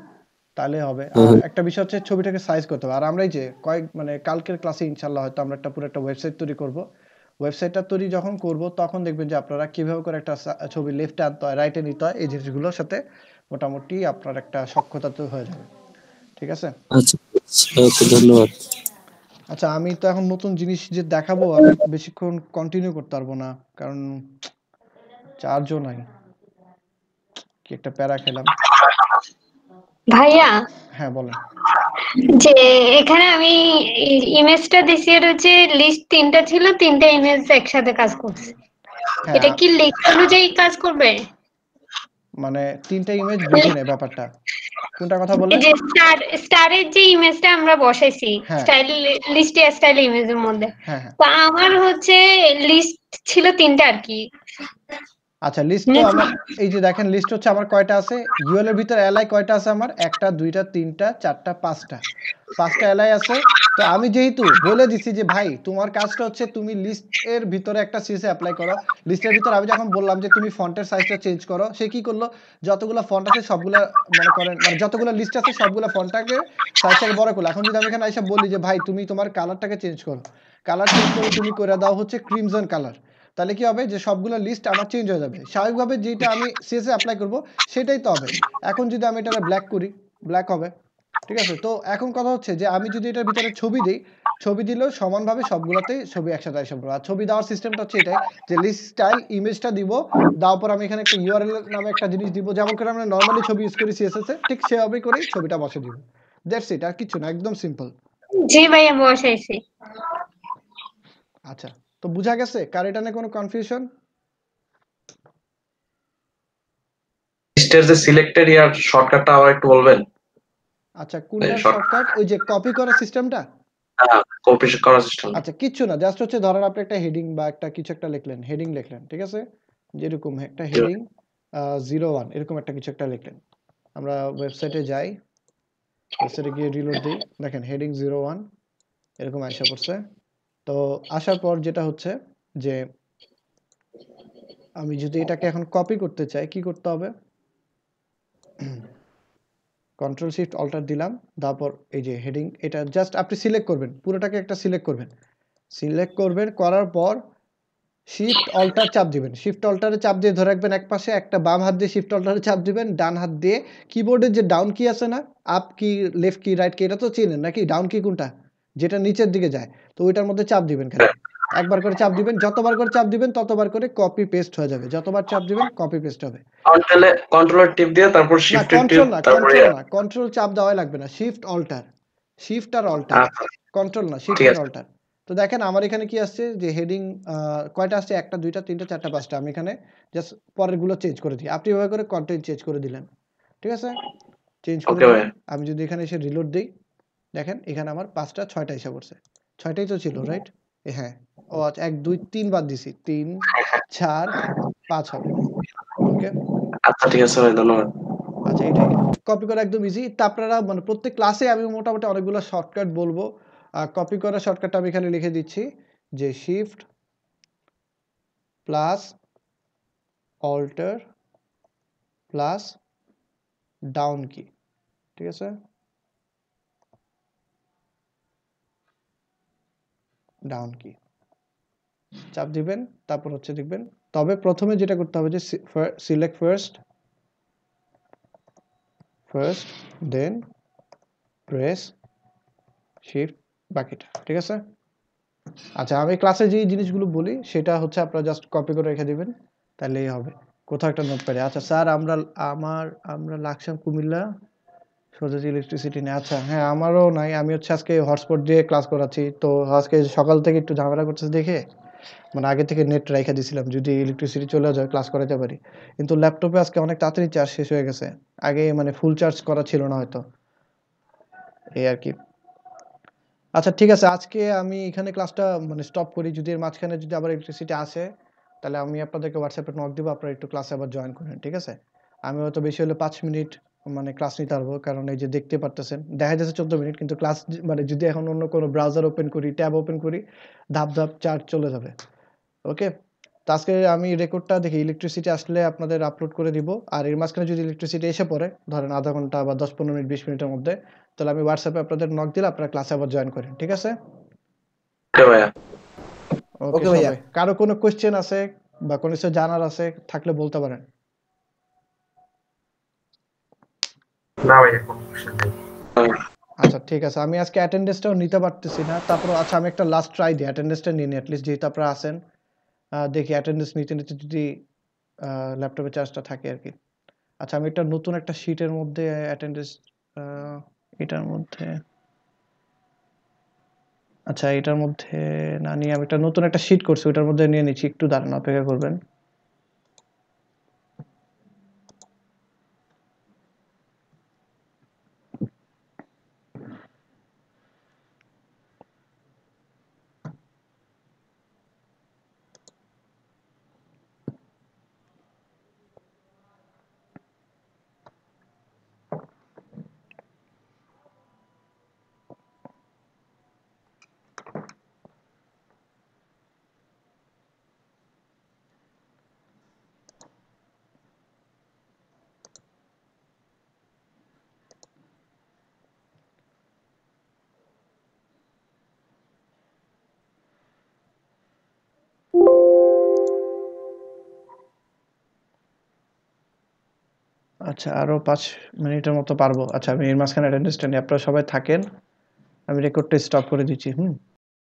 তাহলে হবে একটা বিষয় হচ্ছে ছবিটাকে সাইজ করতে হবে আর আমরাই যে কয়েক মানে কালকের ক্লাসে ইনশাল্লাহ হয়তো আমরা একটা পুরো একটা ওয়েবসাইট তৈরি করব ওয়েবসাইটটা তৈরি যখন করব তখন দেখবেন যে আপনারা কিভাবে করে একটা ছবি লেফট আনতে হয় রাইটে নিতে হয় এই জিনিসগুলোর সাথে মোটামুটি আপনার একটা সক্ষতা তো হয়ে যাবে ঠিক আছে আচ্ছা, আচ্ছা ধন্যবাদ আচ্ছা আমি তো এখন নতুন জিনিস যে দেখাবো আমি বেশিক্ষণ কন্টিনিউ করতে পারবো না কারণ চার্জও নাই কি একটা প্যারা খেলাম ভাইয়া হ্যাঁ বলেন যে এখানে আমি ইমেজটা দিছি এর হচ্ছে লিস্ট তিনটা ছিল তিনটা ইমেজ একসাথে কাজ করছে হ্যাঁ। এটা কি লিস্ট অনুযায়ী কাজ করবে মানে তিনটা ইমেজ বুঝে নেয় ব্যাপারটা কোনটা কথা বললেন যে স্টার স্টারের যে ইমেজটা আমরা বসাইছি স্টাইল লিস্টে স্টাইল ইমেজের মধ্যে হ্যাঁ, হ্যাঁ। তো আমার হচ্ছে লিস্ট ছিল তিনটা আর কি আচ্ছা লিস্ট তো আমার এই যে দেখেন লিস্ট হচ্ছে আমার কয়টা আছে ইউএল এর ভিতর এলআই কয়টা আছে আমার একটা দুইটা তিনটা চারটা পাঁচটা পাঁচটা এলআই আছে তো আমি যেহেতু বলে দিছি যে ভাই তোমার কাজটা হচ্ছে তুমি লিস্ট এর ভিতরে একটা সিসে অ্যাপ্লাই করো লিস্টের ভিতর আমি যখন বললাম যে তুমি ফন্টের সাইজটা চেঞ্জ করো সে কি করলো যতগুলো ফন্ট আছে সবগুলো মনে করেন মানে যতগুলো লিস্ট আছে সবগুলো ফন্টটাকে সাইজটাকে বড় করলো এখন যদি আমি এখানে এসে বলি যে ভাই তুমি তোমার কালারটাকে চেঞ্জ করো কালার চেঞ্জ করে তুমি করে দাও হচ্ছে ক্রিমজন কালার তাহলে কি হবে যে সবগুলো লিস্ট আমার চেঞ্জ হয়ে যাবে স্বাভাবিকভাবে যেটা আমি সিএসে অ্যাপ্লাই করব সেটাই তো হবে এখন যদি আমি এটা ব্ল্যাক করি ব্ল্যাক হবে ঠিক আছে তো এখন কথা হচ্ছে যে আমি যদি এটার ভিতরে ছবি দিই ছবি দিলেও সমানভাবে সবগুলোতেই ছবি একসাথে এসে পড়বে আর ছবি দেওয়ার সিস্টেমটা হচ্ছে এটাই যে লিস্ট স্টাইল ইমেজটা দিব দেওয়ার পর আমি এখানে একটা ইউআরএল নামে একটা জিনিস দিব যেমন করে আমরা নর্মালি ছবি ইউজ করি সিএসএস এ ঠিক সেভাবেই করেই ছবিটা বসে দিব দ্যাটস ইট আর কিছু না একদম সিম্পল জি ভাইয়া বসাইছি আচ্ছা তো বুঝা গেছে কার এটা নিয়ে কোনো কনফিউশন লিস্টের যে সিলেক্টেড ইয়ার শর্টকাটটা আবার একটু বলবেন আচ্ছা কোনটা শর্টকাট ওই যে কপি করা সিস্টেমটা কপি হ্যাঁ, করা সিস্টেম আচ্ছা কিছু না জাস্ট হচ্ছে ধরেন আপনি একটা হেডিং বা একটা কিছু একটা লিখলেন হেডিং লিখলেন ঠিক আছে যেরকম একটা হেডিং জিরো ওয়ান এরকম একটা কিছু একটা লিখলেন আমরা ওয়েবসাইটে যাই ওয়েবসাইটে গিয়ে রিলোড দিই দেখেন হেডিং জিরো ওয়ান এরকম আসা পড়ছে তো আসার পর যেটা হচ্ছে যে আমি যদি এটাকে এখন কপি করতে চাই কি করতে হবে কন্ট্রোল শিফট অল্টার দিলাম তারপর এই যে হেডিং এটা জাস্ট আপনি সিলেক্ট করবেন পুরোটাকে একটা সিলেক্ট করবেন সিলেক্ট করবেন করার পর শিফট অল্টার চাপ দিবেন শিফট অল্টারে চাপ দিয়ে ধরে রাখবেন এক পাশে একটা বাম হাত দিয়ে শিফট অল্টারে চাপ দিবেন ডান হাত দিয়ে কিবোর্ডের যে ডাউন কি আছে না আপ কি লেফট কি রাইট কি এটা তো চেনেন নাকি ডাউন কি কোনটা যেটা নিচের দিকে যায় তো ওইটার মধ্যে চাপ দিবেন খালি একবার করে চাপ দিবেন যতবার করে চাপ দিবেন ততবার করে কপি পেস্ট হয়ে যাবে যতবার চাপ দিবেন কপি পেস্ট হবে কন্ট্রোলার টিপ দিয়ে তারপর শিফট টিপ তারপর না কন্ট্রোল চাপ দেওয়াই লাগবে না শিফট অল্টার শিফট আর অল্টার আচ্ছা। কন্ট্রোল না শিফট আর অল্টার তো দেখেন আমার এখানে কি আসছে যে হেডিং কয়টা আসছে একটা দুইটা তিনটা চারটা পাঁচটা আমি এখানে জাস্ট পরের গুলো চেঞ্জ করে দিই আপনি ওইভাবে করে কন্টেন্ট চেঞ্জ করে দিলেন ঠিক আছে চেঞ্জ করে আমি যদি এখানে এসে রিলোড দিই দেখেন এখানে আমার পাঁচটা ছয়টা এসে পড়ছে ছয়টাই তো ছিল রাইট হ্যাঁ ও আচ্ছা এক দুই তিন বাদ দিছি তিন চার পাঁচ হবে ওকে আচ্ছা ঠিক আছে ধন্যবাদ আচ্ছা এটা কপি করা একদম ইজি তা আপনারা মানে প্রত্যেক ক্লাসে আমি মোটামুটি অনেকগুলো শর্টকাট বলবো কপি করা শর্টকাটটা আমি এখানে লিখে দিচ্ছি যে shift plus alter plus down key ঠিক আছে ডাউন কি চাপ দিবেন তারপর হচ্ছে দেখবেন তবে প্রথমে যেটা করতে হবে যে select first first then press shift বাকিটা ঠিক আছে আচ্ছা আমি ক্লাসে যে জিনিসগুলো বলি সেটা হচ্ছে আপনারা জাস্ট কপি করে রেখে দিবেন তাহলেই হবে কোথাও একটা নোট প্যাডে আচ্ছা স্যার আমরা আমার আমরা লাকসাম কুমিল্লা সোজা ইলেকট্রিসিটি নেই আচ্ছা হ্যাঁ আমারও নাই আমি হচ্ছে আজকে হটস্পট দিয়ে ক্লাস করাচ্ছি তো আজকে সকাল থেকে একটু ঝামেলা করতেছে দেখে মানে আগে থেকে নেট রেখে দিছিলাম যদি ইলেকট্রিসিটি চলে যায় ক্লাস করাতে পারি কিন্তু ল্যাপটপে আজকে অনেক তাড়াতাড়ি চার্জ শেষ হয়ে গেছে আগে মানে ফুল চার্জ করা ছিল না হয়তো এই আর কি আচ্ছা ঠিক আছে আজকে আমি এখানে ক্লাসটা মানে স্টপ করি যদি এর মাঝখানে যদি আবার ইলেকট্রিসিটি আসে তাহলে আমি আপনাদেরকে হোয়াটসঅ্যাপে নক দেবো আপনারা একটু ক্লাসে আবার জয়েন করেন ঠিক আছে আমি হয়তো বেশি হলে পাঁচ মিনিট মানে ক্লাস নিতে পারবো কারণ এই যে দেখতে পারতেছেন দেখা যাচ্ছে চোদ্দ মিনিট কিন্তু ক্লাস মানে যদি এখন অন্য কোনো ব্রাউজার ওপেন করি ট্যাব ওপেন করি ধাপ ধাপ চার্জ চলে যাবে ওকে তো আজকে আমি রেকর্ডটা দেখি ইলেকট্রিসিটি আসলে আপনাদের আপলোড করে দিব আর এর মাঝখানে যদি ইলেকট্রিসিটি এসে পড়ে ধরেন আধা ঘন্টা বা দশ পনেরো মিনিট বিশ মিনিটের মধ্যে তাহলে আমি হোয়াটসঅ্যাপে আপনাদের নক দিলে আপনারা ক্লাসে আবার জয়েন করেন ঠিক আছে ওকে ভাইয়া কারো কোনো কোয়েশ্চেন আছে বা কোনো কিছু জানার আছে থাকলে বলতে পারেন আচ্ছা ঠিক আছে আমি আজকে অ্যাটেন্ডেন্সটাও নিতে পারতেছি না তারপর আচ্ছা আমি একটা লাস্ট ট্রাই দিই অ্যাটেন্ডেন্সটা নিন অ্যাটলিস্ট যেহেতু আপনারা আসেন দেখি অ্যাটেন্ডেন্স নিতে নিতে যদি ল্যাপটপে চার্জটা থাকে আর কি আচ্ছা আমি একটা নতুন একটা শিটের মধ্যে অ্যাটেন্ডেন্স এটার মধ্যে আচ্ছা এটার মধ্যে না নিয়ে আমি একটা নতুন একটা শিট করছি ওটার মধ্যে নিয়ে নিচ্ছি একটু দাঁড়ান অপেক্ষা করবেন আচ্ছা আরও পাঁচ মিনিটের মতো পারবো আচ্ছা আমি এর মাঝখানে অ্যাটেন্ডেন্স টেনে আপনারা সবাই থাকেন আমি রেকর্ডটা স্টপ করে দিচ্ছি হুম